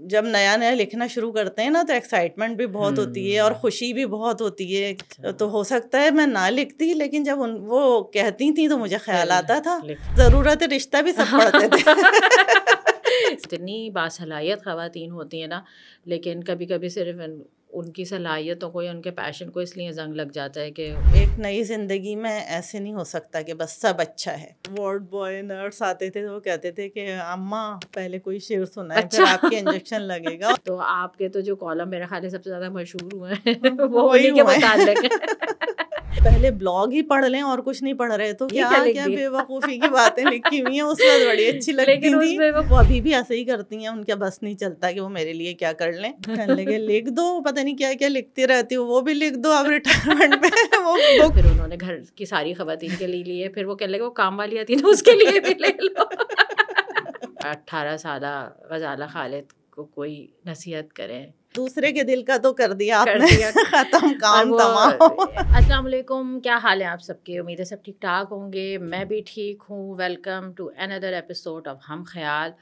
जब नया नया लिखना शुरू करते हैं ना तो एक्साइटमेंट भी बहुत होती है और हम्म। खुशी भी बहुत होती है अच्छा। तो हो सकता है मैं ना लिखती लेकिन जब उन वो कहती थी तो मुझे ख्याल आता था ज़रूरत रिश्ता भी सब पढ़ते थे इतनी बासलाहियत खातन होती है ना लेकिन कभी कभी सिर्फ उनकी सलाहियतों को या उनके पैशन को इसलिए जंग लग जाता है कि एक नई ज़िंदगी में ऐसे नहीं हो सकता कि बस सब अच्छा है वार्ड बॉय नर्स आते थे तो वो कहते थे कि अम्मा पहले कोई शेर सुना है अच्छा। फिर आपके इंजेक्शन लगेगा तो आपके तो जो कॉलम मेरे ख्याल सबसे ज़्यादा मशहूर हुए हैं वो वही के मुताबिक पहले ब्लॉग ही पढ़ लें और कुछ नहीं पढ़ रहे तो क्या क्या, क्या बेवकूफ़ी की बातें लिखी हुई हैं उसमें तो बड़ी अच्छी लगती थी वो अभी भी ऐसे ही करती हैं उनका बस नहीं चलता कि वो मेरे लिए क्या कर लें कहने लगे लिख दो पता नहीं क्या क्या लिखती रहती हूँ वो भी लिख दो अब रिटायरमेंट पे वो बुक फिर उन्होंने घर की सारी खवतिन के लिए ली है फिर वो कहने लगे वो काम वाली आती ना तो उसके लिए भी ले लो अट्ठारह साल गजाला खालिद को कोई नसीहत करें दूसरे के दिल का तो कर दिया आपने खत्म काम तमाम अस्सलाम वालेकुम क्या हाल है आप सबके उम्मीद है सब ठीक ठाक होंगे मैं भी ठीक हूँ welcome to another episode of हम ख्याल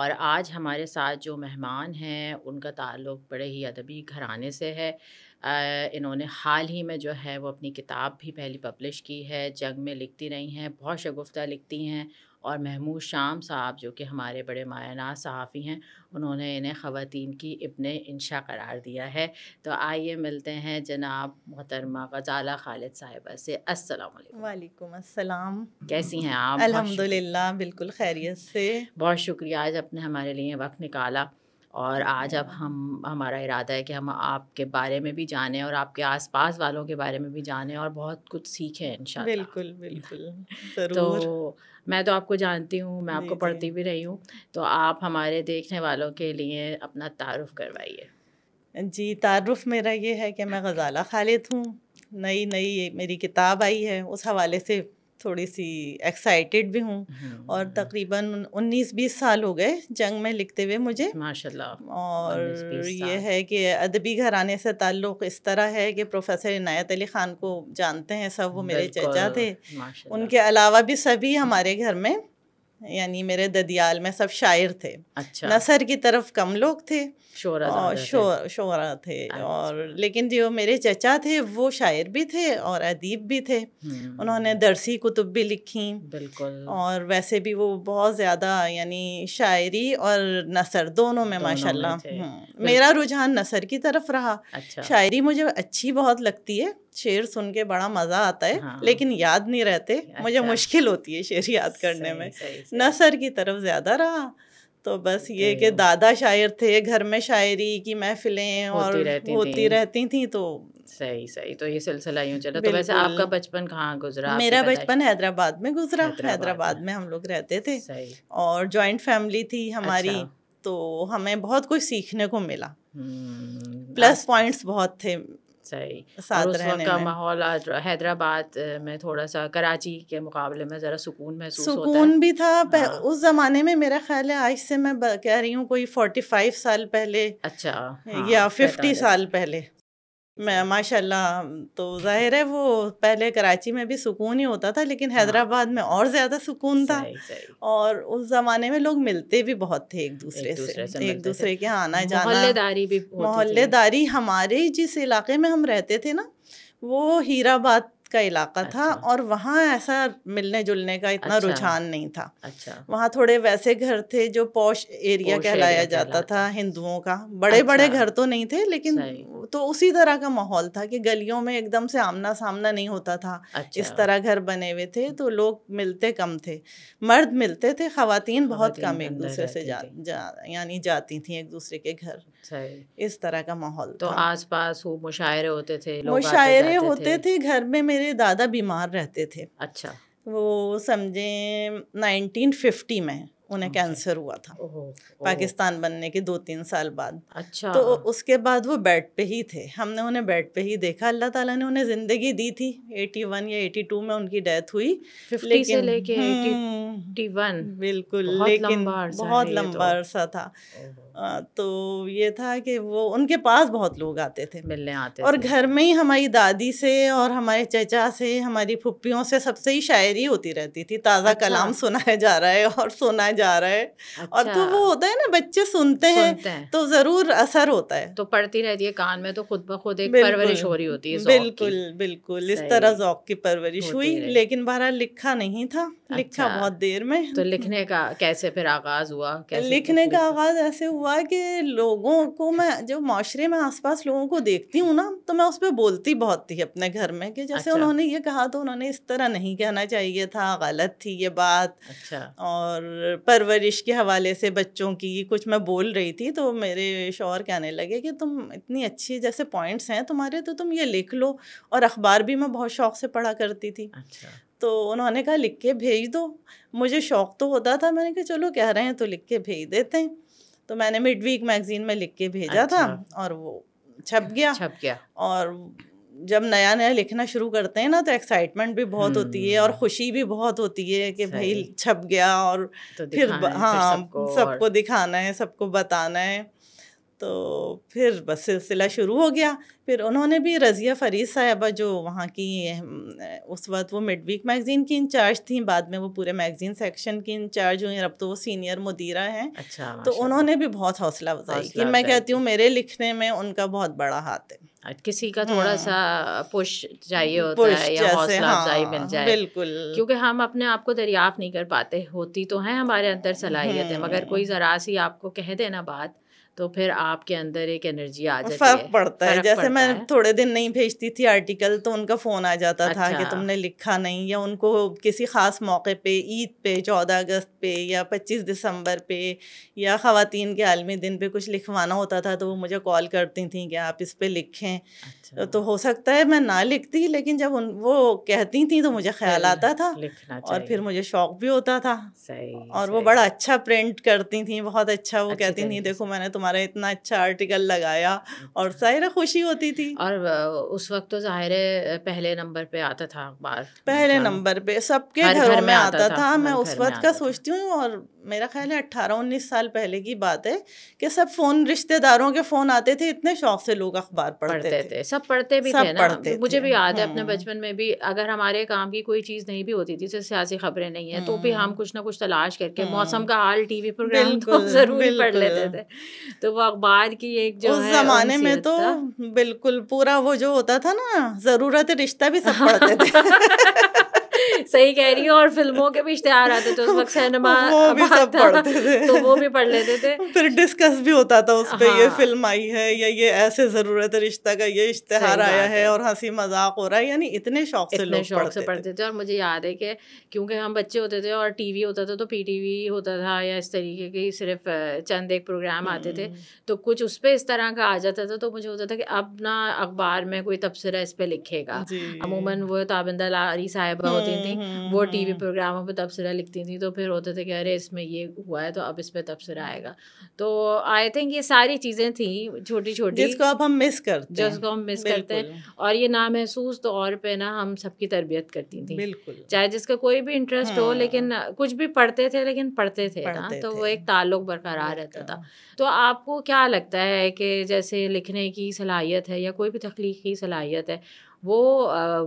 और आज हमारे साथ जो मेहमान हैं उनका ताल्लुक बड़े ही अदबी घराने से है आ, इन्होंने हाल ही में जो है वो अपनी किताब भी पहली पब्लिश की है जंग में लिखती रही हैं बहुत शगुफ्ता लिखती हैं और महमूद शाम साहब जो कि हमारे बड़े मायाना सहाफ़ी हैं उन्होंने इन्हें ख़वान की इबन इंशा करार दिया है तो आइए मिलते हैं जनाब मोहतरमा गजाला खालिद साहिबा से अस्सलाम वालेकुम अस्सलाम कैसी हैं आप अल्हम्दुलिल्लाह बिल्कुल खैरियत से बहुत शुक्रिया आज आपने हमारे लिए वक्त निकाला और आज अब हम हमारा इरादा है कि हम आपके बारे में भी जानें और आपके आसपास वालों के बारे में भी जानें और बहुत कुछ सीखें इन बिल्कुल बिल्कुल तो मैं तो आपको जानती हूँ मैं आपको पढ़ती भी रही हूँ तो आप हमारे देखने वालों के लिए अपना तारुफ करवाइए जी तारुफ मेरा ये है कि मैं गज़ाला खालिद हूँ नई नई मेरी किताब आई है उस हवाले से थोड़ी सी एक्साइटेड भी हूँ और हम्म। तकरीबन 19-20 साल हो गए जंग में लिखते हुए मुझे माशाल्लाह और ये है कि अदबी घराने से ताल्लुक़ इस तरह है कि प्रोफेसर इनायत अली ख़ान को जानते हैं सब वो मेरे चचा थे उनके अलावा भी सभी हमारे घर में यानी मेरे ददियाल में सब शायर थे अच्छा नसर की तरफ कम लोग थे शोरा और शो, शोरा थे अच्छा। और लेकिन जो मेरे चचा थे वो शायर भी थे और अदीब भी थे हम्म। उन्होंने दरसी कुतुब भी लिखी बिल्कुल और वैसे भी वो बहुत ज़्यादा यानी शायरी और नसर दोनों में माशाल्लाह हम्म। मेरा रुझान नसर की तरफ रहा अच्छा। शायरी मुझे अच्छी बहुत लगती है शेर सुन के बड़ा मज़ा आता है हाँ। लेकिन याद नहीं रहते अच्छा। मुझे मुश्किल होती है शेर याद करने सही, में न सर की तरफ ज़्यादा रहा तो बस ये कि दादा शायर थे घर में शायरी की महफिलें और रहती होती रहती थी तो सही सही तो ये सिलसिला यूँ चला तो वैसे आपका बचपन कहाँ गुजरा मेरा बचपन हैदराबाद में गुजरा हैदराबाद में हम लोग रहते थे और जॉइंट फैमिली थी हमारी अच्छा। तो हमें बहुत कुछ सीखने को मिला हम्म, प्लस पॉइंट्स बहुत थे सही और उस वक्त का माहौल हैदराबाद में थोड़ा सा कराची के मुकाबले में ज़रा सुकून महसूस सुकून होता है। भी था हाँ। उस ज़माने में मेरा ख्याल है आज से मैं कह रही हूँ कोई फोर्टी फाइव साल पहले अच्छा हाँ, या फिफ्टी साल पहले मैं माशाल्लाह तो जाहिर है वो पहले कराची में भी सुकून ही होता था लेकिन हाँ। हैदराबाद में और ज़्यादा सुकून था सही, सही। और उस ज़माने में लोग मिलते भी बहुत थे एक दूसरे, एक दूसरे से, से एक दूसरे के आना जाना मोहल्लेदारी भी मोहल्लेदारी हमारे जिस इलाके में हम रहते थे ना वो हीराबाद का इलाका अच्छा। था और वहाँ ऐसा मिलने जुलने का इतना अच्छा। रुझान नहीं था अच्छा वहाँ थोड़े वैसे घर थे जो पौश एरिया कहलाया जाता था हिंदुओं का बड़े अच्छा। बड़े घर तो नहीं थे लेकिन तो उसी तरह का माहौल था कि गलियों में एकदम से आमना सामना नहीं होता था अच्छा। इस तरह घर बने हुए थे तो लोग मिलते कम थे मर्द मिलते थे खातन बहुत कम एक दूसरे से जा यानी जाती थी एक दूसरे के घर इस तरह का माहौल तो था। आस पास वो मुशायरे होते थे मुशायरे होते थे घर में मेरे दादा बीमार रहते थे अच्छा वो समझे 1950 में उन्हें अच्छा। कैंसर हुआ था पाकिस्तान बनने के दो तीन साल बाद अच्छा तो उसके बाद वो बेड पे ही थे हमने उन्हें बेड पे ही देखा अल्लाह ताला ने उन्हें ज़िंदगी दी थी 81 या 82 में उनकी डेथ हुई लेकिन लेके 81 हम्म, बिल्कुल लेकिन बहुत तो। लंबा अरसा था तो ये था कि वो उनके पास बहुत लोग आते थे मिलने आते और घर में ही हमारी दादी से और हमारे चचा से हमारी फुप्पियों से सबसे ही शायरी होती रहती थी ताज़ा अच्छा। कलाम सुनाया जा रहा है और सुनाया जा जा रहा है अच्छा। और तो वो अच्छा। होता है ना बच्चे सुनते सुनते हैं तो जरूर असर होता है तो पढ़ती रहती है कान में तो खुद ब खुद एक परवरिश हो रही होती है बिल्कुल बिल्कुल इस तरह जौक की परवरिश हुई लेकिन बारह लिखा नहीं था लिखा अच्छा। बहुत देर में तो लिखने का कैसे फिर आगाज हुआ लिखने का आगाज ऐसे हुआ कि लोगों को मैं जो माशरे में आसपास लोगों को देखती हूँ ना तो मैं उस पर बोलती बहुत थी अपने घर में कि जैसे अच्छा। उन्होंने ये कहा तो उन्होंने इस तरह नहीं कहना चाहिए था गलत थी ये बात अच्छा। और परवरिश के हवाले से बच्चों की कुछ मैं बोल रही थी तो मेरे शोर कहने लगे कि तुम इतनी अच्छी जैसे पॉइंट्स हैं तुम्हारे तो तुम ये लिख लो और अखबार भी मैं बहुत शौक़ से पढ़ा करती थी अच्छा तो उन्होंने कहा लिख के भेज दो मुझे शौक़ तो होता था मैंने कहा चलो कह रहे हैं तो लिख के भेज देते हैं तो मैंने मिड वीक मैगज़ीन में लिख के भेजा अच्छा। था और वो छप गया छप गया और जब नया नया लिखना शुरू करते हैं ना तो एक्साइटमेंट भी बहुत होती है और हम्म। खुशी भी बहुत होती है कि भाई छप गया और तो फिर हाँ सबको, सबको दिखाना है सबको बताना है तो फिर बस सिलसिला शुरू हो गया फिर उन्होंने भी रज़िया फरीद साहबा जो वहाँ की उस वक्त वो मिड वीक मैगज़ीन की इंचार्ज थी बाद में वो पूरे मैगज़ीन सेक्शन की इंचार्ज हुई अब तो वो सीनियर मुदीरा हैं अच्छा तो उन्होंने भी बहुत हौसला अफजाई कि मैं कहती हूँ मेरे लिखने में उनका बहुत बड़ा हाथ है किसी का थोड़ा हाँ। सा पुश चाहिए होता है या हौसला हाँ, अफजाई मिल जाए बिल्कुल क्योंकि हम अपने आप को दरियाफ्त नहीं कर पाते होती तो है हमारे अंदर सलाहियत है मगर कोई ज़रा सी आपको कह देना बात तो फिर आपके अंदर एक एनर्जी आ जाती फर्क पड़ता है जैसे मैं है। थोड़े दिन नहीं भेजती थी आर्टिकल तो उनका फ़ोन आ जाता अच्छा। था कि अच्छा। तुमने लिखा नहीं या उनको किसी ख़ास मौके पे ईद पे चौदह अगस्त पे या पच्चीस दिसंबर पे या खातिन के आलमी दिन पे कुछ लिखवाना होता था तो वो मुझे कॉल करती थी कि आप इस पर लिखें अच्छा। तो हो सकता है मैं ना लिखती लेकिन जब उन वो कहती थी तो मुझे ख्याल आता था लिखना और फिर मुझे शौक भी होता था सही और सही। वो बड़ा अच्छा प्रिंट करती थी बहुत अच्छा वो कहती थी देखो मैंने तुम्हारा इतना अच्छा आर्टिकल लगाया और जाहिर अच्छा। खुशी होती थी और उस वक्त तो जाहिर पहले नंबर पे आता था अखबार पहले हाँ। नंबर पे सबके घरों में आता था मैं उस वक्त का सोचती हूँ और मेरा ख्याल है अट्ठारह उन्नीस साल पहले की बात है कि सब फ़ोन रिश्तेदारों के फ़ोन आते थे इतने शौक से लोग अखबार पढ़ते, पढ़ते थे।, थे सब पढ़ते भी सब थे ना पढ़ते मुझे भी याद है अपने हम्म। बचपन में भी अगर हमारे काम की कोई चीज़ नहीं भी होती थी जैसे सियासी खबरें नहीं है तो भी हम हम्म। कुछ ना कुछ तलाश करके हम्म। मौसम का हाल टी वी प्रोग्राम तो ज़रूर पढ़ लेते थे तो वो अखबार की एक जो उस ज़माने में तो बिल्कुल पूरा वो जो होता था ना ज़रूरत रिश्ता भी सब पढ़ते थे सही कह रही है और फिल्मों के भी इश्तेहार आते थे उस वक्त सिनेमा वो भी सब पढ़ते थे तो वो भी पढ़ लेते थे फिर डिस्कस भी होता था उस पर हाँ। ये फिल्म आई है या ये ऐसे ज़रूरत रिश्ता का ये इश्तेहार आया है और हंसी मजाक हो रहा है यानी इतने शौक से लोग शौक से पढ़ते थे और मुझे याद है कि क्योंकि हम बच्चे होते थे और टीवी होता था तो पी होता था या इस तरीके के सिर्फ चंद एक प्रोग्राम आते थे हम्म। तो कुछ उस पर इस तरह का आ जाता था तो मुझे होता था कि अब ना अखबार में कोई तबसरा इस पर लिखेगा अमूमन वो ताबिंदा लारी साहिबा होती थी थी वो हम्म, टीवी हम्म। प्रोग्रामों पे तबसरा लिखती थी तो फिर होते थे कि अरे इसमें ये हुआ है तो अब इस पर तबसरा आएगा तो आई थिंक ये सारी चीज़ें थी छोटी छोटी जिसको अब हम मिस करते हैं जिसको हम मिस करते हैं और ये ना नामहसूस तौर पे ना हम सबकी तरबियत करती थी बिल्कुल चाहे जिसका कोई भी इंटरेस्ट हो हाँ। लेकिन कुछ भी पढ़ते थे लेकिन पढ़ते थे ना तो वो एक ताल्लुक बरकरार रहता था तो आपको क्या लगता है कि जैसे लिखने की सलाहियत है या कोई भी तख्लीकी सलाहियत है वो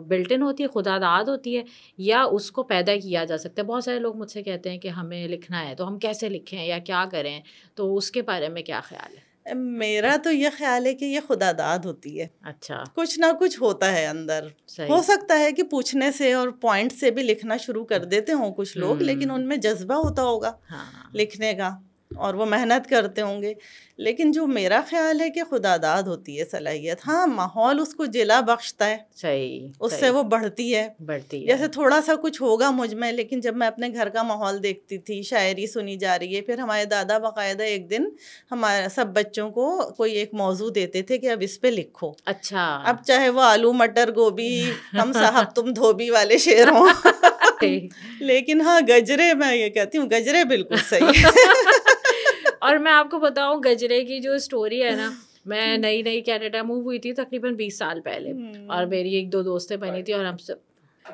बिल्ट इन होती है खुदादाद होती है या उसको पैदा किया जा सकता है बहुत सारे लोग मुझसे कहते हैं कि हमें लिखना है तो हम कैसे लिखें या क्या करें तो उसके बारे में क्या ख्याल है मेरा तो ये ख्याल है कि ये खुदादाद होती है अच्छा कुछ ना कुछ होता है अंदर हो सकता है कि पूछने से और पॉइंट से भी लिखना शुरू कर हम्म। देते हों कुछ लोग लेकिन हम्म। उनमें जज्बा होता होगा हाँ। लिखने का और वो मेहनत करते होंगे लेकिन जो मेरा ख्याल है कि खुदादाद होती है सलाहियत हाँ माहौल उसको जिला बख्शता है सही उससे वो बढ़ती है बढ़ती है जैसे थोड़ा सा कुछ होगा मुझ में लेकिन जब मैं अपने घर का माहौल देखती थी शायरी सुनी जा रही है फिर हमारे दादा बाकायदा एक दिन हमारे सब बच्चों को कोई एक मौजू देते थे कि अब इस पर लिखो अच्छा अब चाहे वो आलू मटर गोभी हम साहब तुम धोबी वाले शेर हों लेकिन हाँ गजरे मैं ये कहती हूँ गजरे बिल्कुल सही और मैं आपको बताऊं गजरे की जो स्टोरी है ना मैं नई नई कैनेडा मूव हुई थी तकरीबन बीस साल पहले हम्म। और मेरी एक दो दोस्तें बनी थी और हम सब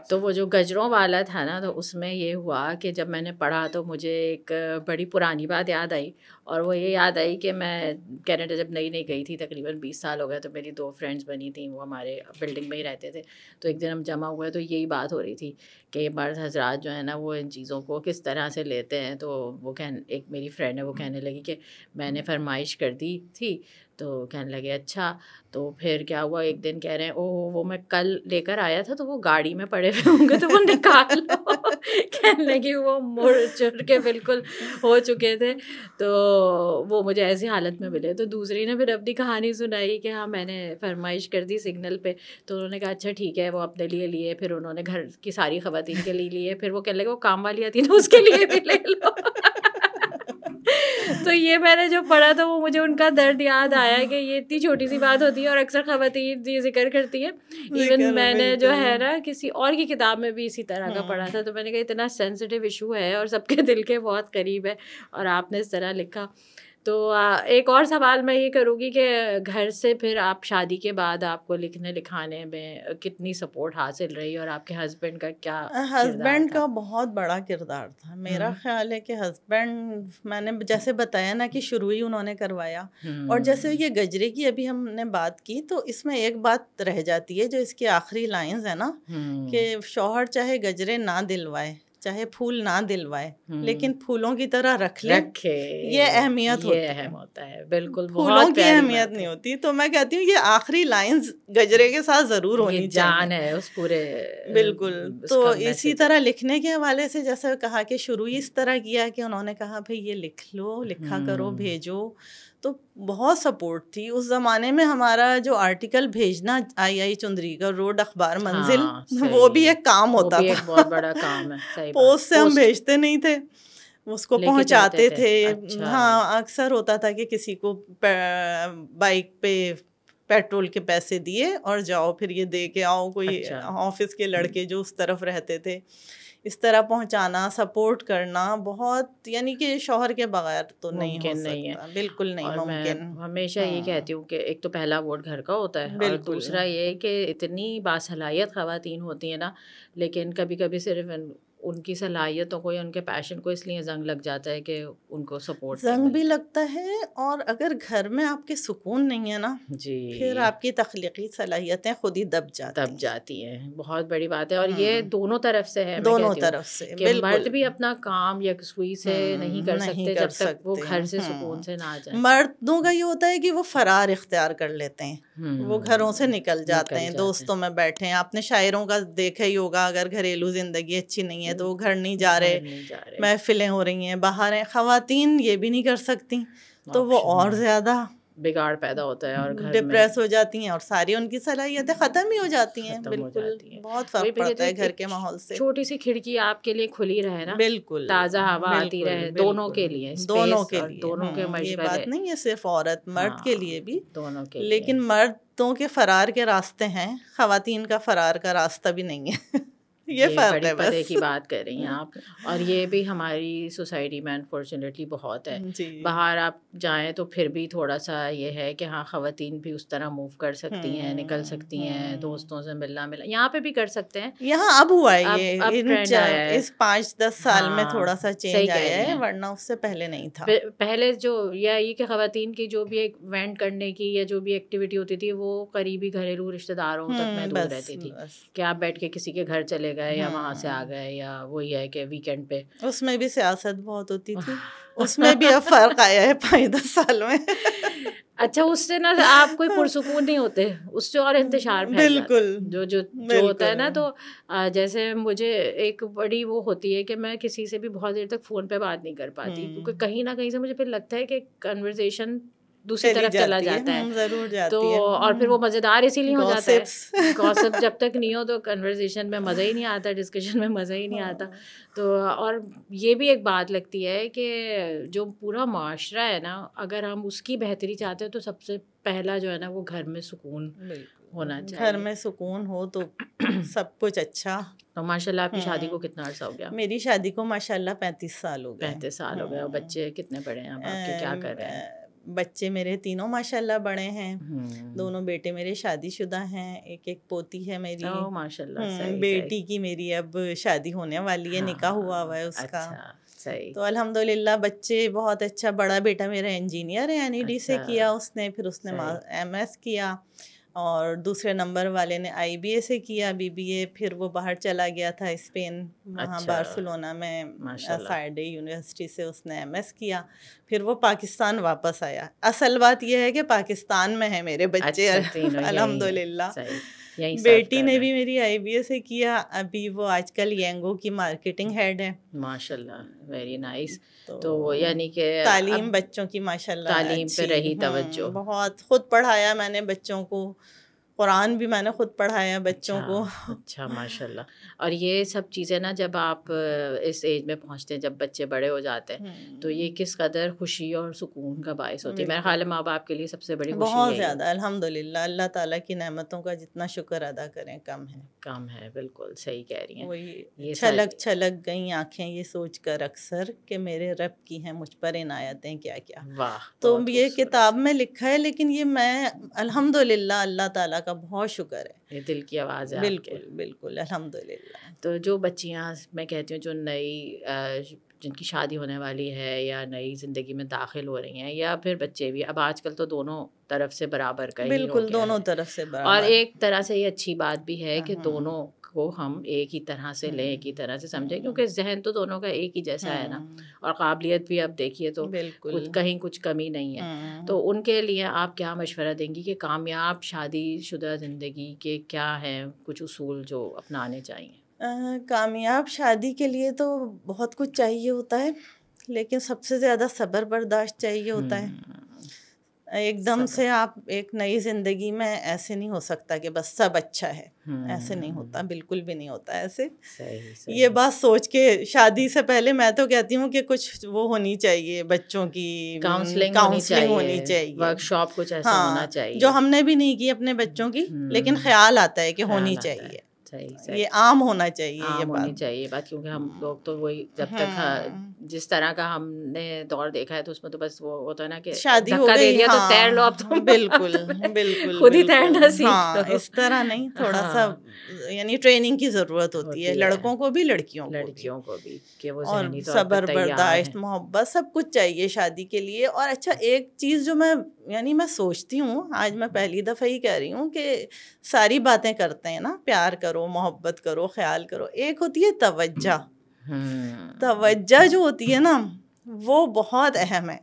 तो वो जो गजरों वाला था ना तो उसमें ये हुआ कि जब मैंने पढ़ा तो मुझे एक बड़ी पुरानी बात याद आई और वो ये याद आई कि मैं कनाडा जब नई नई गई थी तकरीबन बीस साल हो गए तो मेरी दो फ्रेंड्स बनी थी वो हमारे बिल्डिंग में ही रहते थे तो एक दिन हम जमा हुए तो यही बात हो रही थी कि मर्द हजरात जो है ना वो इन चीज़ों को किस तरह से लेते हैं तो वो कह एक मेरी फ्रेंड है वो कहने लगी कि मैंने फरमाइश कर दी थी तो कहने लगे अच्छा तो फिर क्या हुआ एक दिन कह रहे हैं ओह वो मैं कल लेकर आया था तो वो गाड़ी में पड़े हुए होंगे तो वो निकाल लो कहने लगी वो मुड़ चुड़ के बिल्कुल हो चुके थे तो वो मुझे ऐसी हालत में मिले तो दूसरी ने फिर अपनी कहानी सुनाई कि हाँ मैंने फरमाइश कर दी सिग्नल पे तो उन्होंने कहा अच्छा ठीक है वो अपने लिए लिए फिर उन्होंने घर की सारी खवतिन के लिए लिए फिर वो कहने लगे वो काम वाली आती ना तो उसके लिए भी ले लो तो ये मैंने जो पढ़ा था वो मुझे उनका दर्द याद आया कि ये इतनी छोटी सी बात होती है और अक्सर ख़वातीन ये जिक्र करती है इवन मैंने जो है ना किसी और की किताब में भी इसी तरह का हाँ। पढ़ा था तो मैंने कहा इतना सेंसिटिव इशू है और सबके दिल के बहुत करीब है और आपने इस तरह लिखा तो एक और सवाल मैं ये करूँगी कि घर से फिर आप शादी के बाद आपको लिखने लिखाने में कितनी सपोर्ट हासिल रही और आपके हस्बैंड का क्या हस्बैंड का बहुत बड़ा किरदार था मेरा हम्म। ख्याल है कि हस्बैंड मैंने जैसे बताया ना कि शुरू ही उन्होंने करवाया और हम्म। जैसे ये गजरे की अभी हमने बात की तो इसमें एक बात रह जाती है जो इसकी आखिरी लाइन्स है ना कि हम्म। शोहर चाहे गजरे ना दिलवाए चाहे फूल ना दिलवाए हम्म। लेकिन फूलों की तरह रख ले रखे ये अहमियत ये है। होता है बिल्कुल फूलों की अहमियत नहीं होती तो मैं कहती हूँ ये आखिरी लाइंस गजरे के साथ जरूर होनी जान है उस पूरे बिल्कुल तो इसी तरह लिखने के हवाले से जैसे कहा कि शुरू ही इस तरह किया कि उन्होंने कहा भाई ये लिख लो लिखा करो हम्म। भेजो तो बहुत सपोर्ट थी उस ज़माने में हमारा जो आर्टिकल भेजना आई आई चुंदरी का रोड अखबार मंजिल हाँ, वो भी एक काम होता था बहुत बड़ा काम है सही पोस्ट से हम भेजते नहीं थे उसको पहुंचाते थे, थे। अच्छा। हाँ अक्सर होता था कि किसी को बाइक पे पेट्रोल के पैसे दिए और जाओ फिर ये दे के आओ कोई ऑफिस अच्छा। के लड़के जो उस तरफ रहते थे इस तरह पहुंचाना सपोर्ट करना बहुत यानी कि शोहर के बगैर तो नहीं हो नहीं है बिल्कुल नहीं मुमकिन हमेशा हाँ। ये कहती हूँ कि एक तो पहला वोट घर का होता है और दूसरा ये कि इतनी बासलाहियत खातन होती है ना लेकिन कभी कभी सिर्फ उनकी सलाहियतों को या उनके पैशन को इसलिए जंग लग जाता है कि उनको सपोर्ट जंग भी लगता है और अगर घर में आपके सुकून नहीं है ना जी फिर आपकी तख्लीकी सलाहियतें खुद ही दब जाती दब जाती हैं बहुत बड़ी बात है और ये हम्म। दोनों तरफ से है दोनों तरफ से मर्द भी अपना काम यकसुई सुई से हम्म, नहीं कर सकते जब तक वो घर से सुकून हम्म। से ना आ जाए मर्दों का ये होता है कि वो फरार इख्तियार कर लेते हैं वो हम्म, घरों से निकल जाते निकल हैं दोस्तों में बैठे हैं आपने शायरों का देखा ही होगा अगर घरेलू ज़िंदगी अच्छी नहीं है तो वो घर नहीं जा रहे महफिलें हो रही हैं बाहर हैं खातिन ये भी नहीं कर सकती तो वो और ज़्यादा बिगाड़ पैदा होता है और घर डिप्रेस हो जाती हैं और सारी उनकी सलाहियतें ख़त्म ही हो जाती हैं बिल्कुल तो है। बहुत फर्क पड़ता है घर के माहौल से छोटी सी खिड़की आपके लिए खुली रहे ना बिल्कुल ताज़ा हवा आती रहे दोनों के लिए दोनों के लिए दोनों के मशवरे हम्म, बात नहीं है सिर्फ औरत मर्द के हाँ, लिए भी दोनों के लेकिन मर्दों के फ़रार के रास्ते हैं खातिन का फ़रार का रास्ता भी नहीं है ये, ये बड़े पदे की बात कर रही हैं आप और ये भी हमारी सोसाइटी में अनफॉर्चुनेटली बहुत है बाहर आप जाएं तो फिर भी थोड़ा सा ये है कि हाँ खातन भी उस तरह मूव कर सकती हैं हम्म, निकल सकती हैं हम्म। दोस्तों से मिलना मिलना यहाँ पे भी कर सकते हैं यहाँ अब हुआ है ये अब, अब इस पाँच दस साल हाँ, में थोड़ा सा चेंज आया है वरना उससे पहले नहीं था पहले जो या ये कि खातन की जो भी एक वेंट करने की या जो भी एक्टिविटी होती थी वो करीबी घरेलू रिश्तेदारों तक में हम्म, दूर रहती थी कि आप बैठ के किसी के घर चले गए या वहाँ से आ हाँ। गए या वही है कि वीकेंड पे उसमें भी सियासत बहुत होती थी उसमें भी अब फर्क आया है पाँच दस साल में अच्छा उससे ना आप कोई पुरसकून नहीं होते उससे और इंतजार बिल्कुल जो जो जो होता है ना तो जैसे मुझे एक बड़ी वो होती है कि मैं किसी से भी बहुत देर तक फ़ोन पे बात नहीं कर पाती हम्म। क्योंकि कहीं ना कहीं से मुझे फिर लगता है कि कन्वर्जेशन दूसरी तरफ चला जाता है जरूर जाती तो है। और फिर वो मज़ेदार इसीलिए हो जाता है गॉसिप जब तक नहीं हो तो कन्वर्जेशन में मज़ा ही नहीं आता डिस्कशन में मज़ा ही नहीं हाँ। आता तो और ये भी एक बात लगती है कि जो पूरा माशरा है ना अगर हम उसकी बेहतरी चाहते हैं तो सबसे पहला जो है ना वो घर में सुकून होना चाहिए घर में सुकून हो तो सब कुछ अच्छा तो माशाल्लाह आपकी शादी को हाँ। कितना अर्सा हो गया मेरी शादी को माशाल्लाह पैंतीस साल हो गए पैंतीस साल हो गए और हाँ। बच्चे कितने बड़े हैं आपके क्या कर रहे हैं बच्चे मेरे तीनों माशाल्लाह बड़े हैं हम्म। दोनों बेटे मेरे शादीशुदा हैं एक एक पोती है मेरी ओ, माशाल्लाह हम्म, सही, बेटी सही। की मेरी अब शादी होने वाली है हाँ, निकाह हुआ हुआ है उसका अच्छा, सही तो अल्हम्दुलिल्लाह बच्चे बहुत अच्छा बड़ा बेटा मेरा इंजीनियर है एन अच्छा, से किया उसने फिर उसने एम किया और दूसरे नंबर वाले ने आई से किया बीबीए फिर वो बाहर चला गया था स्पेन वहाँ अच्छा, बार्सिलोना में साइडे यूनिवर्सिटी से उसने एमएस किया फिर वो पाकिस्तान वापस आया असल बात यह है कि पाकिस्तान में है मेरे बच्चे अच्छा, अलहमदुल्ला बेटी ने भी मेरी आईबीए से किया अभी वो आजकल यंगो की मार्केटिंग हेड है माशाल्लाह वेरी नाइस तो, तो यानी के तालीम बच्चों की माशाल्लाह तालीम पे रही तवज्जो बहुत खुद पढ़ाया मैंने बच्चों को कुरान भी मैंने ख़ुद पढ़ाया बच्चों अच्छा, को अच्छा माशाल्लाह और ये सब चीज़ें ना जब आप इस एज में पहुंचते हैं जब बच्चे बड़े हो जाते हैं हम्म। तो ये किस कदर खुशी और सुकून का बायस होती है मेरा ख्याल माँ बाप के लिए सबसे बड़ी बहुत ज़्यादा अल्हम्दुलिल्लाह अल्लाह ताला की नेमतों का जितना शुक्र अदा करें कम है कम है बिल्कुल सही कह रही हैं वही छलक छलक गई आँखें ये सोच कर अक्सर कि मेरे रब की हैं मुझ पर इनायतें क्या क्या वाह तो ये किताब में लिखा है लेकिन ये मैं अल्हम्दुलिल्लाह अल्लाह ताला अल्लाह का बहुत शुक्र है ये दिल की आवाज़ है बिल्कुल बिल्कुल अल्हम्दुलिल्लाह तो जो बच्चियाँ मैं कहती हूँ जो नई जिनकी शादी होने वाली है या नई ज़िंदगी में दाखिल हो रही हैं या फिर बच्चे भी अब आजकल तो दोनों तरफ से बराबर का बिल्कुल दोनों तरफ से बराबर और एक तरह से ये अच्छी बात भी है कि हाँ। दोनों को हम एक ही तरह से लें एक ही हम्म। तरह से समझें क्योंकि जहन तो दोनों का एक ही जैसा है ना हम्म। और काबिलियत भी आप देखिए तो कुछ कहीं कुछ कमी नहीं है हम्म। तो उनके लिए आप क्या मशवरा देंगी कि कामयाब शुदा ज़िंदगी के क्या हैं कुछ उसूल जो अपनाने चाहिए कामयाब शादी के लिए तो बहुत कुछ चाहिए होता है लेकिन सबसे ज़्यादा सब्र बर्दाश्त चाहिए होता है एकदम से आप एक नई जिंदगी में ऐसे नहीं हो सकता कि बस सब अच्छा है ऐसे नहीं होता हम्म। बिल्कुल भी नहीं होता ऐसे सही, सही। ये बात सोच के शादी से पहले मैं तो कहती हूँ कि कुछ वो होनी चाहिए बच्चों की काउंसलिंग हम्म, काउंसलिंग होनी चाहिए वर्कशॉप कुछ ऐसा हाँ, होना चाहिए जो हमने भी नहीं की अपने बच्चों की लेकिन हम्म। ख्याल आता है कि होनी चाहिए सही ये आम होना चाहिए आम ये होनी चाहिए बात क्योंकि हम हम्म। लोग तो वही जब तक हाँ। जिस तरह का हमने दौर देखा है तो उसमें तो बस वो होता है ना कि शादी हो गई, हाँ, तो तैर लो अब हाँ, तुम तो। बिल्कुल बिल्कुल खुद ही तैरना सीख हाँ, इस तरह नहीं थोड़ा हाँ, सा यानी ट्रेनिंग की जरूरत होती, होती है लड़कों को भी लड़कियों लड़कियों को भी कि वो और सबर बर्दाश्त मोहब्बत सब कुछ चाहिए शादी के लिए और अच्छा हाँ। एक चीज जो मैं यानी मैं सोचती हूँ आज मैं पहली दफ़ा ही कह रही हूँ कि सारी बातें करते हैं ना प्यार करो मोहब्बत करो ख्याल करो एक होती है तवज्जा तवज्जा हम्म। जो होती है ना वो बहुत अहम है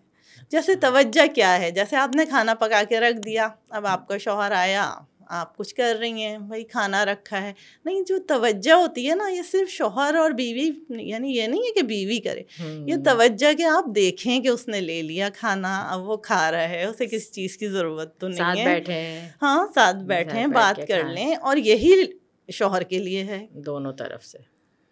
जैसे तवज्जा क्या है जैसे आपने खाना पका के रख दिया अब आपका शोहर आया आप कुछ कर रही हैं भाई खाना रखा है नहीं जो तवज्जा होती है ना ये सिर्फ शोहर और बीवी यानी ये नहीं है कि बीवी करे ये हम्म। तवज्जा कि आप देखें कि उसने ले लिया खाना अब वो खा रहा है उसे किस चीज़ की ज़रूरत तो नहीं है बैठे हैं हाँ साथ बैठे हैं बात कर लें और यही शोहर के लिए है दोनों तरफ से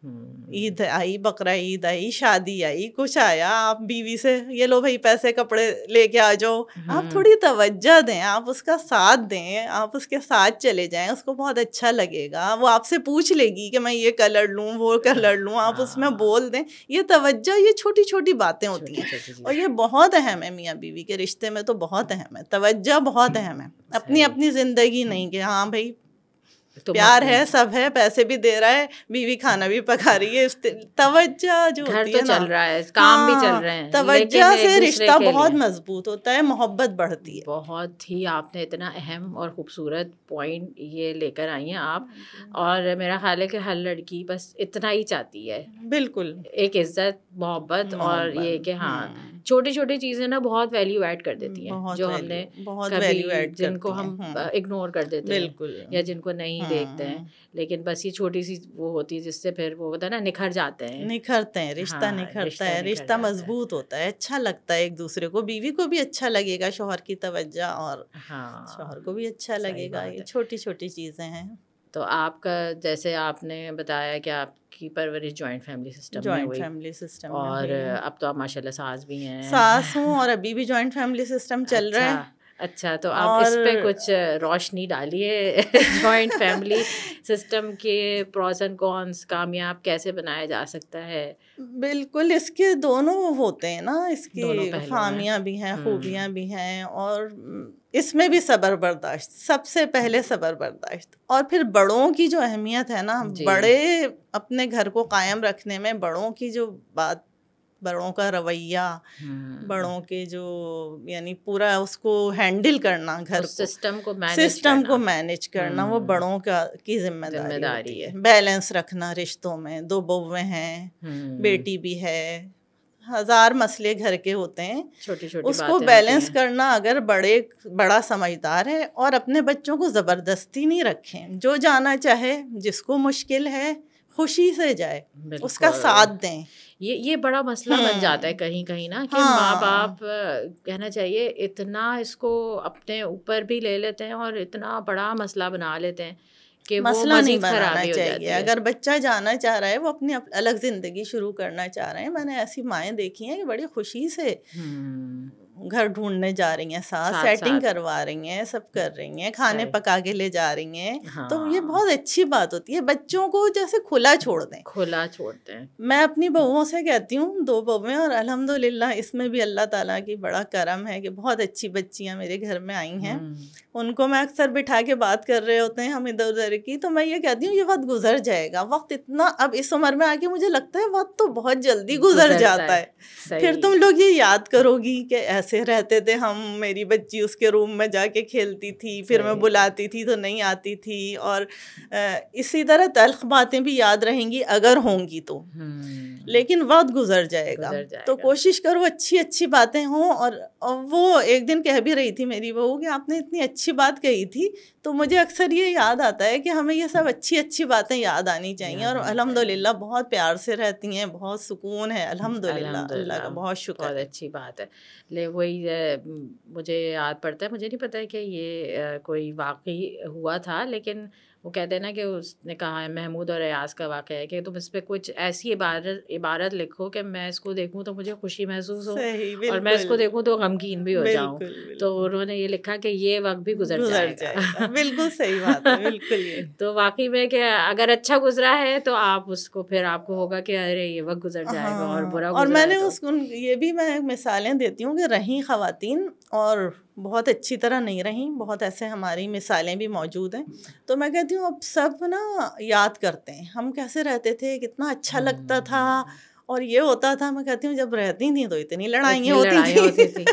हम्म। ईद आई बकरा ईद आई शादी आई कुछ आया आप बीवी से ये लो भाई पैसे कपड़े लेके आ जाओ आप हम्म। थोड़ी तवज्जो दें आप उसका साथ दें आप उसके साथ चले जाएं उसको बहुत अच्छा लगेगा वो आपसे पूछ लेगी कि मैं ये कलर लूँ वो अच्छा। कलर लूँ आप उसमें हाँ। बोल दें ये तवज्जो ये छोटी छोटी बातें होती हैं और ये बहुत अहम है मियाँ बीवी के रिश्ते में तो बहुत अहम है तवज्जो बहुत अहम है अपनी अपनी ज़िंदगी अच्छा। नहीं कि हाँ भाई तो प्यार है सब है पैसे भी दे रहा है बीवी खाना भी पका रही है तवज्जा जो घर तो चल रहा है काम भी चल हाँ, रहे हैं तवज्जा से रिश्ता बहुत मजबूत होता है मोहब्बत बढ़ती है बहुत ही आपने इतना अहम और खूबसूरत पॉइंट ये लेकर आई हैं आप हम्म। और मेरा ख्याल है कि हर लड़की बस इतना ही चाहती है बिल्कुल एक इज्जत मोहब्बत और ये कि हाँ हम्म। छोटी छोटी चीजें ना बहुत वैल्यू ऐड कर देती हैं जो हमने बहुत वैल्यू ऐड जिनको हम इग्नोर हम्म। कर देते हैं या जिनको नहीं हम्म। देखते हैं लेकिन बस ये छोटी सी वो होती है जिससे फिर वो होता है ना निखर जाते हैं निखरते हैं रिश्ता हाँ, निखरता है रिश्ता मजबूत होता है अच्छा लगता है एक दूसरे को बीवी को भी अच्छा लगेगा शोहर की तवज्जा और हाँ शोहर को भी अच्छा लगेगा ये छोटी छोटी चीजें हैं तो आपका जैसे आपने बताया कि आपकी परवरिश joint family system joint family system और अब तो आप माशाल्लाह सास भी हैं सास हूँ और अभी भी ज्वाइंट फैमिली सिस्टम चल अच्छा, रहा है अच्छा तो आप और... इस पे कुछ रोशनी डालिए ज्वाइंट फैमिली सिस्टम के प्रॉस एंड कॉन्स कामयाब कैसे बनाया जा सकता है बिल्कुल इसके दोनों होते हैं ना इसकी खामियाँ भी हैं हम्म। खूबियाँ भी हैं और इसमें भी सबर बर्दाश्त सबसे पहले सबर बर्दाश्त और फिर बड़ों की जो अहमियत है ना बड़े अपने घर को कायम रखने में बड़ों की जो बात बड़ों का रवैया हम्म। बड़ों के जो यानी पूरा उसको हैंडल करना घर को सिस्टम को मैनेज सिस्टम को मैनेज करना वो हम्म। बड़ों का की जिम्मेदारी है बैलेंस रखना रिश्तों में दो बहुएं हैं हम्म। बेटी भी है हजार मसले घर के होते हैं छोटी छोटी उसको बैलेंस करना अगर बड़े बड़ा समझदार है और अपने बच्चों को ज़बरदस्ती नहीं रखें जो जाना चाहे जिसको मुश्किल है खुशी से जाए उसका साथ दें ये ये बड़ा मसला बन हम्म। जाता है कहीं कहीं ना कि हाँ। माँ बाप कहना चाहिए इतना इसको अपने ऊपर भी ले लेते हैं और इतना बड़ा मसला बना लेते हैं कि मसला नहीं बनाना चाहिए अगर बच्चा जाना चाह रहा है वो अपनी अलग जिंदगी शुरू करना चाह रहे हैं मैंने ऐसी माएँ देखी हैं कि बड़ी खुशी से हम्म। घर ढूंढने जा रही हैं साथ, सेटिंग करवा रही हैं सब कर रही हैं खाने पका के ले जा रही हैं हाँ। तो ये हाँ। बहुत अच्छी बात होती है बच्चों को जैसे खुला छोड़ दें खुला छोड़ दें मैं अपनी बहुओं से कहती हूँ दो बहुएं और अल्हम्दुलिल्लाह इसमें भी अल्लाह ताला की बड़ा करम है कि बहुत अच्छी बच्चियाँ मेरे घर में आई हैं हम्म। उनको मैं अक्सर बिठा के बात कर रहे होते हैं हम इधर उधर की तो मैं ये कहती हूँ ये वक्त गुजर जाएगा वक्त इतना अब इस उम्र में आके मुझे लगता है वक्त तो बहुत जल्दी गुजर जाता है फिर तुम लोग ये याद करोगी कि ऐसा ऐसे रहते थे हम मेरी बच्ची उसके रूम में जाके खेलती थी फिर मैं बुलाती थी तो नहीं आती थी और इसी तरह तलख बातें भी याद रहेंगी अगर होंगी तो हम्म। लेकिन वक्त गुजर जाएगा।, गुजर जाएगा तो कोशिश करो अच्छी अच्छी बातें हों और वो एक दिन कह भी रही थी मेरी बहू कि आपने इतनी अच्छी बात कही थी तो मुझे अक्सर ये याद आता है कि हमें ये सब हम्म। अच्छी अच्छी बातें याद आनी चाहिए और अल्हम्दुलिल्लाह बहुत प्यार से रहती हैं बहुत सुकून है हम्म, अलहमद ला का बहुत शुक्र अच्छी बात है ले वही मुझे याद पड़ता है मुझे नहीं पता है कि ये कोई वाकई हुआ था लेकिन वो कहते हैं ना कि उसने कहा है महमूद और रियाज का वाक़ है कि तुम इस पर कुछ ऐसी इबारत इबारत लिखो कि मैं इसको देखूँ तो मुझे खुशी महसूस हो और मैं इसको देखूँ तो गमगीन भी हो जाऊँ तो उन्होंने ये लिखा कि ये वक्त भी गुजर जाएगा बिल्कुल सही बात है बिल्कुल तो वाकई में कि अगर अच्छा गुजरा है तो आप उसको फिर आपको होगा कि अरे ये वक्त गुजर जाएगा और हाँ, बुरा और मैंने तो उसको ये भी मैं मिसालें देती हूँ कि रहीं खातन और बहुत अच्छी तरह नहीं रहीं बहुत ऐसे हमारी मिसालें भी मौजूद हैं तो मैं कहती हूँ अब सब ना याद करते हैं हम कैसे रहते थे कितना अच्छा लगता था हम्म। और ये होता था मैं कहती हूँ जब रहती थी तो इतनी लड़ाइयाँ होती, होती थी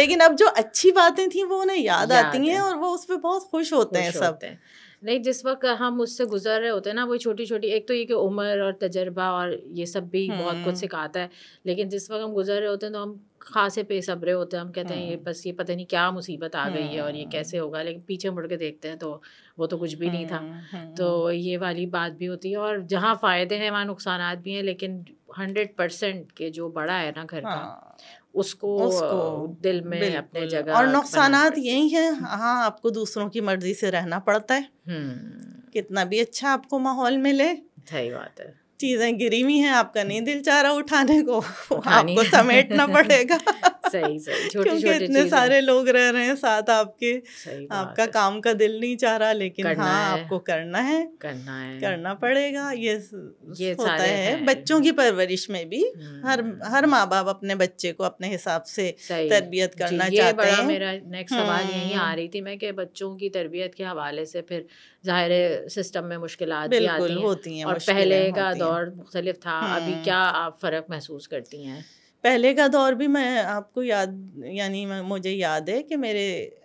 लेकिन अब जो अच्छी बातें थी वो उन्हें याद, याद आती हैं और वो उस पर बहुत खुश होते हैं सब नहीं जिस वक्त हम उससे गुजर रहे होते हैं ना वो छोटी छोटी एक तो ये कि उम्र और तजर्बा और ये सब भी हम्म। बहुत कुछ सिखाता है लेकिन जिस वक्त हम गुजर रहे होते हैं तो हम खासे सबरे होते हैं हम कहते हैं ये हम्म। बस ये पता नहीं क्या मुसीबत आ गई है और ये हम्म। कैसे होगा लेकिन पीछे मुड़ के देखते हैं तो वो तो कुछ भी नहीं था हम्म, तो ये वाली बात भी होती है और जहाँ फ़ायदे हैं वहाँ नुकसान भी हैं लेकिन हंड्रेड परसेंट के जो बड़ा है ना घर का हाँ। उसको, उसको दिल में अपने जगह और नुकसान यही है हाँ आपको दूसरों की मर्जी से रहना पड़ता है कितना भी अच्छा आपको माहौल मिले सही बात है चीज़ें गिरी हुई हैं आपका नहीं दिल चाह रहा उठाने को हाँ आपको समेटना पड़ेगा सही सही क्योंकि इतने सारे लोग रह रहे हैं साथ आपके आपका काम का दिल नहीं चाह रहा लेकिन हाँ आपको करना है करना है करना पड़ेगा ये ये होता है बच्चों की परवरिश में भी हर हम्म। हर माँ बाप अपने बच्चे को अपने हिसाब से तरबियत करना चाहते हैं मेरा नेक्स्ट सवाल यही आ हम्म। रही थी मैं कि बच्चों की तरबियत के हवाले से फिर जाहिर सिस्टम में मुश्किल आती होती हैं और पहले का दौर मुख्तलिफ था अभी हम्म। क्या आप फ़र्क महसूस करती हैं पहले का दौर भी मैं आपको याद यानी मुझे याद है कि मेरे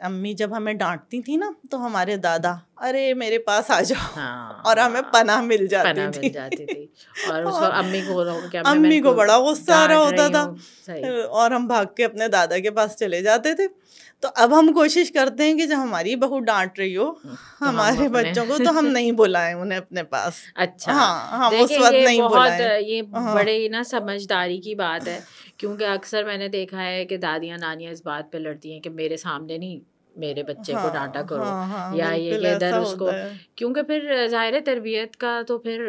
अम्मी जब हमें डांटती थी ना तो हमारे दादा अरे मेरे पास आ जाओ हाँ, और हमें हाँ। पनाह मिल जाती पना थी मिल जाती थी और उस अम्मी को क्या अम्मी को बड़ा गुस्सा आ रहा होता था और हम भाग के अपने दादा के पास चले जाते थे तो अब हम कोशिश करते हैं कि जब हमारी बहू डांट रही हो हम्म, तो हमारे हम बच्चों को तो हम नहीं बुलाएं उन्हें अपने पास अच्छा हाँ हम उस वक्त नहीं बहुत ये हाँ। बड़े ना समझदारी की बात है क्योंकि अक्सर मैंने देखा है कि दादियाँ नानियां इस बात पे लड़ती हैं कि मेरे सामने नहीं मेरे बच्चे हाँ, को डांटा करो हाँ, हाँ, या ये ये दर उसको क्योंकि फिर ज़ाहिर तरबियत का तो फिर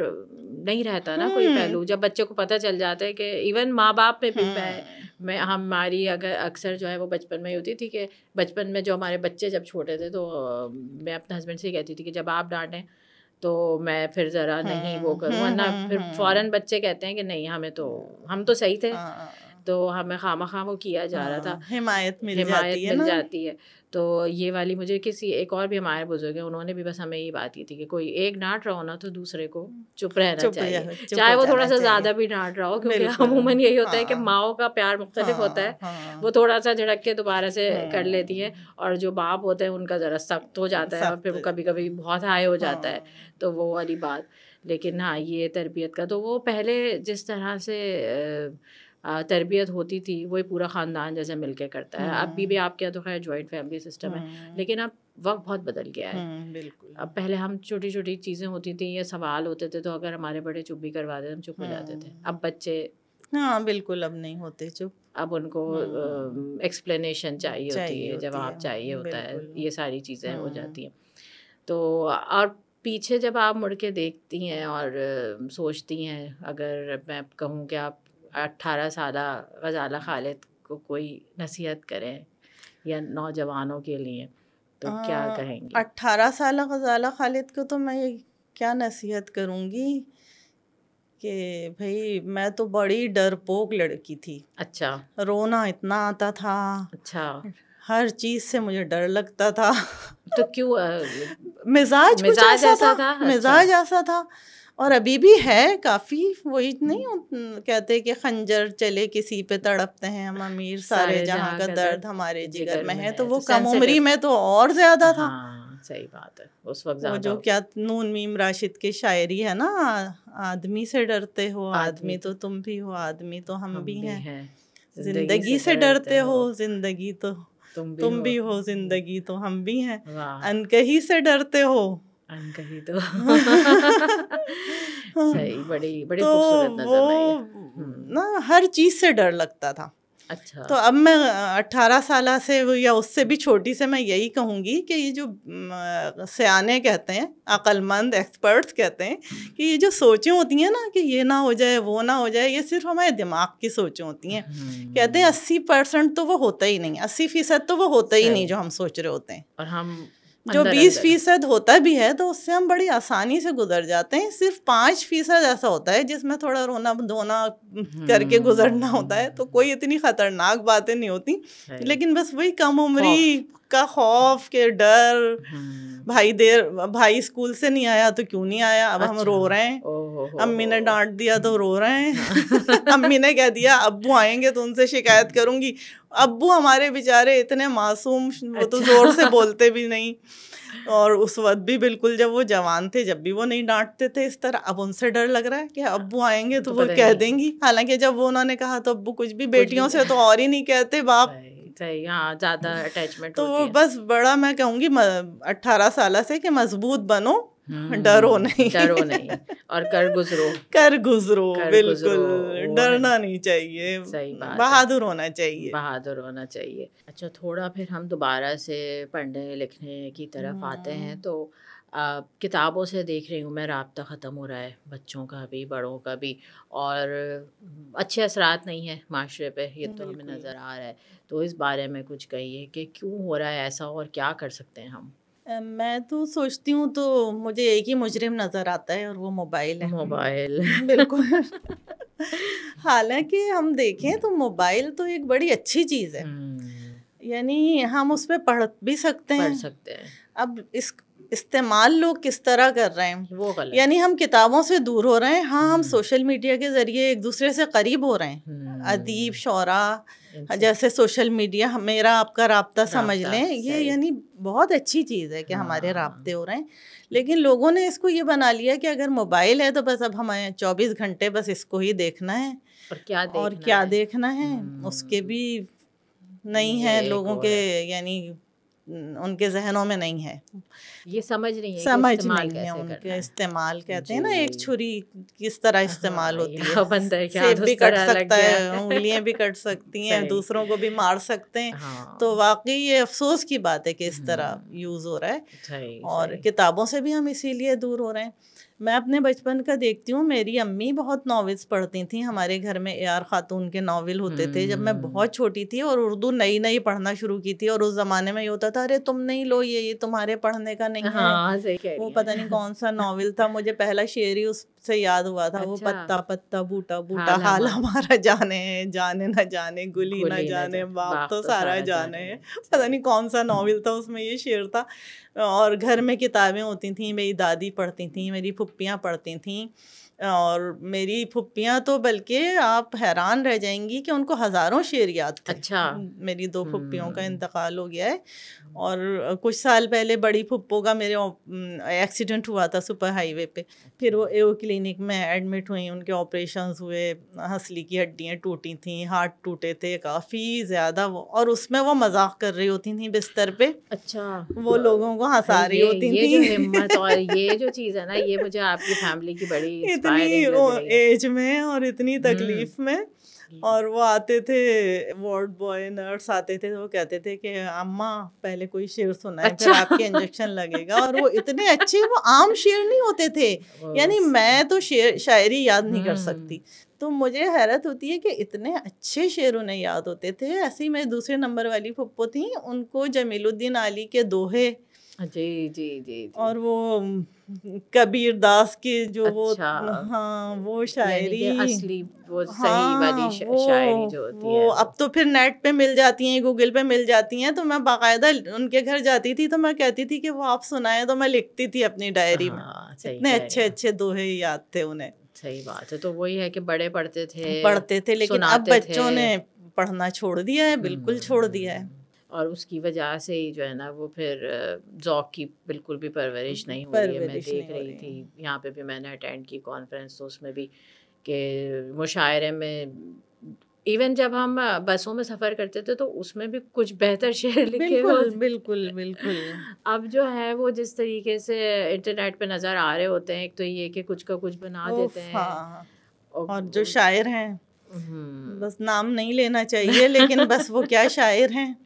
नहीं रहता ना कोई हम्म। पहलू जब बच्चे को पता चल जाता है कि इवन माँ बाप में भी मैं हाँ। मैं हमारी अगर अक्सर जो है वो बचपन में ही होती थी कि बचपन में जो हमारे बच्चे जब छोटे थे तो मैं अपने हस्बैंड से कहती थी कि जब आप डांटें तो मैं फिर ज़रा नहीं वो हाँ, करूँ वरना हाँ, फिर फ़ौरन बच्चे कहते हैं कि नहीं हमें तो हम तो सही थे तो हमें खामा खामो किया जा रहा था हिमायत मिल हिमायत जाती है मिल जाती है तो ये वाली मुझे किसी एक और भी हमारे बुजुर्ग हैं उन्होंने भी बस हमें ये बात की थी कि कोई एक डांट रहा हो ना तो दूसरे को चुप रहना चुप चाहिए चाहे वो थोड़ा सा ज़्यादा भी डांट रहा हो क्योंकि अमूमन यही होता है कि हाँ। माओ का प्यार मुख्तलिफ हाँ, होता है हाँ। वो थोड़ा सा झड़क के दोबारा से कर लेती है और जो बाप होते हैं उनका ज़रा सख्त हो जाता है और फिर कभी कभी बहुत हाई हो जाता है तो वो वाली बात लेकिन हाँ ये तरबियत का तो वो पहले जिस तरह से तरबियत होती थी वही पूरा ख़ानदान जैसे मिल के करता है अभी भी हम्म। आप क्या तो खैर जॉइंट फैमिली सिस्टम है हम्म। लेकिन अब वक्त बहुत बदल गया है हम्म, बिल्कुल अब पहले हम छोटी छोटी चीज़ें होती थी या सवाल होते थे तो अगर हमारे बड़े चुप भी करवा देते हम चुप हो जाते थे अब बच्चे हाँ बिल्कुल अब नहीं होते चुप अब उनको एक्सप्लेनेशन हाँ। चाहिए होती है जवाब चाहिए होता है ये सारी चीज़ें हो जाती हैं तो और पीछे जब आप मुड़ के देखती हैं और सोचती हैं अगर मैं कहूँ कि आप अट्ठारह साल गजाला खालिद को कोई नसीहत करें या नौजवानों के लिए तो आ, क्या कहेंगे अट्ठारह साल गजाला खालिद को तो मैं क्या नसीहत करूँगी कि भाई मैं तो बड़ी डरपोक लड़की थी अच्छा रोना इतना आता था अच्छा हर चीज़ से मुझे डर लगता था तो क्यों मिजाज मिजाज ऐसा था, मिजाज अच्छा। ऐसा था, मिजाज था और अभी भी है काफ़ी वही नहीं हम्म। कहते कि खंजर चले किसी पे तड़पते हैं हम अमीर सारे, सारे जहाँ का दर्द हमारे जिगर, में है तो वो तो कम उम्री में तो और ज़्यादा था हाँ, सही बात है उस वक्त वो जो क्या नून मीम राशिद की शायरी है ना आदमी से डरते हो आदमी तो तुम भी हो आदमी तो हम, भी हैं जिंदगी से डरते हो जिंदगी तो तुम भी हो जिंदगी तो हम भी हैं अनकही से डरते हो अन कही तो सही बड़ी बड़ी तो वो हम्म। ना हर चीज़ से डर लगता था अच्छा तो अब मैं अट्ठारह साल से या उससे भी छोटी से मैं यही कहूँगी कि ये जो सियाने कहते हैं अक्लमंद एक्सपर्ट्स कहते हैं कि ये जो सोचें होती हैं ना कि ये ना हो जाए वो ना हो जाए ये सिर्फ हमारे दिमाग की सोचें होती हैं कहते हैं हम्म। अस्सी परसेंट तो वो होता ही नहीं अस्सी फ़ीसद तो वो होता ही नहीं जो हम सोच रहे होते हैं और हम जो बीस फीसद होता भी है तो उससे हम बड़ी आसानी से गुजर जाते हैं सिर्फ पाँच फीसद ऐसा होता है जिसमें थोड़ा रोना धोना करके हम्म। गुजरना होता है तो कोई इतनी खतरनाक बातें नहीं होती लेकिन बस वही कम उम्री का खौफ के डर हम्म। भाई देर भाई स्कूल से नहीं आया तो क्यों नहीं आया अब अच्छा। हम रो रहे हैं अम्मी ने डांट दिया तो रो रहे हैं अम्मी ने कह दिया अबू आएंगे तो उनसे शिकायत करूंगी अबू हमारे बेचारे इतने मासूम वो तो अच्छा। जोर से बोलते भी नहीं और उस वक्त भी बिल्कुल जब वो जवान थे जब भी वो नहीं डांटते थे इस तरह अब उनसे डर लग रहा है कि हाँ, अबू आएंगे तो, तो वो कह देंगी हालांकि जब वो उन्होंने कहा तो अबू कुछ भी बेटियों से तो और ही नहीं कहते बाप सही हाँ ज़्यादा अटैचमेंट तो होती है। बस बड़ा मैं कहूँगी अट्ठारह साल से कि मजबूत बनो हम्म, डरो नहीं डरो नहीं और कर गुजरो कर गुजरो बिल्कुल डरना नहीं चाहिए सही बात बहादुर होना चाहिए बहादुर होना चाहिए अच्छा थोड़ा फिर हम दोबारा से पढ़ने लिखने की तरफ हम्म। आते हैं तो किताबों से देख रही हूँ मैं रबता ख़त्म हो रहा है बच्चों का भी बड़ों का भी और अच्छे असरात नहीं है माशरे पे ये तो हमें नज़र आ रहा है तो इस बारे में कुछ कहिए कि क्यों हो रहा है ऐसा और क्या कर सकते हैं हम मैं तो सोचती हूँ तो मुझे एक ही मुजरिम नज़र आता है और वो मोबाइल है मोबाइल बिल्कुल हालांकि हम देखें तो मोबाइल तो एक बड़ी अच्छी चीज़ है हम्म। यानी हम उस पर पढ़ भी सकते हैं पढ़ सकते हैं अब इस इस्तेमाल लोग किस तरह कर रहे हैं वो गलत यानी हम किताबों से दूर हो रहे हैं हाँ हम सोशल हम्म। मीडिया के ज़रिए एक दूसरे से करीब हो रहे हैं हम्म। अदीब शौरा जैसे सोशल मीडिया मेरा आपका रबता समझ लें ये यानी बहुत अच्छी चीज़ है कि हाँ, हमारे रबते हो रहे हैं लेकिन लोगों ने इसको ये बना लिया कि अगर मोबाइल है तो बस अब हमें चौबीस घंटे बस इसको ही देखना है और क्या देखना और क्या है? देखना है उसके हम्म। भी नहीं है लोगों के यानी उनके जहनों में नहीं है ये समझ नहीं है समझ नहीं है उनके इस्तेमाल कहते हैं ना एक छुरी किस तरह हाँ, इस्तेमाल होती है हाँ, बंद है भी कट सकता है उंगलियां भी कट सकती हैं दूसरों को भी मार सकते हैं हाँ। तो वाकई ये अफसोस की बात है कि इस तरह हम्म। यूज हो रहा है और किताबों से भी हम इसीलिए दूर हो रहे हैं मैं अपने बचपन का देखती हूँ मेरी अम्मी बहुत नावल्स पढ़ती थी हमारे घर में ए आर ख़ातून के नावल होते थे जब मैं हम्म। बहुत छोटी थी और उर्दू नई नई पढ़ना शुरू की थी और उस ज़माने में ये होता था अरे तुम नहीं लो ये ये तुम्हारे पढ़ने का नहीं हाँ, है वो पता नहीं कौन सा नावल था मुझे पहला शेर ही उस से याद हुआ था अच्छा। वो पत्ता पत्ता बूटा बूटा हाल हमारा जाने है जाने ना जाने गुली ना जाने बाप तो, तो सारा जाने है पता नहीं कौन सा नॉवेल था उसमें ये शेर था और घर में किताबें होती थी मेरी दादी पढ़ती थी मेरी पुप्पियाँ पढ़ती थी और मेरी फुप्पियाँ तो बल्कि आप हैरान रह जाएंगी कि उनको हज़ारों शेर याद थे अच्छा मेरी दो फुप्पियों का हम्म। इंतकाल हो गया है और कुछ साल पहले बड़ी फुप्पो का मेरे एक्सीडेंट हुआ था सुपर हाईवे पे फिर वो एओ क्लिनिक में एडमिट हुई उनके ऑपरेशन हुए हंसली की हड्डियाँ टूटी थी हार्ट टूटे थे काफ़ी ज़्यादा वो और उसमें वो मजाक कर रही होती थी बिस्तर पे अच्छा वो लोगों को हंसा रही होती थी हिम्मत और ये जो चीज़ है ना ये मुझे आपकी फैमिली की बड़ी इतनी एज में और इतनी हम्म। तकलीफ में हम्म। और वो आते थे वार्ड बॉय नर्स आते थे वो कहते थे कि अम्मा पहले कोई शेर सुना है अच्छा। फिर आपके इंजेक्शन लगेगा और वो इतने अच्छे वो आम शेर नहीं होते थे यानी मैं तो शेर शायरी याद नहीं कर हम्म। सकती तो मुझे हैरत होती है कि इतने अच्छे शेर उन्हें याद होते थे ऐसे ही मेरे दूसरे नंबर वाली पप्पो थी उनको जमीलुद्दीन अली के दोहे हाँ, जी जी जी और वो कबीर दास के जो अच्छा, वो हाँ वो शायरी असली वो सही हाँ, वाली शा, वो, शायरी जो होती वो, है अब तो फिर नेट पे मिल जाती हैं गूगल पे मिल जाती हैं तो मैं बाकायदा उनके घर जाती थी तो मैं कहती थी कि वो आप सुनाएं तो मैं लिखती थी अपनी डायरी हाँ, में इतने अच्छे अच्छे दोहे याद थे उन्हें सही बात है तो वही है कि बड़े पढ़ते थे पढ़ते थे लेकिन अब बच्चों ने पढ़ना छोड़ दिया है बिल्कुल हम्म। छोड़ दिया है और उसकी वजह से ही जो है ना वो फिर जौक की बिल्कुल भी परवरिश नहीं हो रही है मैं देख रही थी यहाँ पे भी मैंने अटेंड की कॉन्फ्रेंस तो उसमें भी कि मुशायरे में इवन जब हम बसों में सफ़र करते थे तो उसमें भी कुछ बेहतर शेयर लिखे बिल्कुल बिल्कुल बिल्कुल अब जो है वो जिस तरीके से इंटरनेट पे नज़र आ रहे होते हैं एक तो ये कि कुछ का कुछ बना देते हैं हाँ। और जो शायर हैं हम्म। बस नाम नहीं लेना चाहिए लेकिन बस वो क्या शायर हैं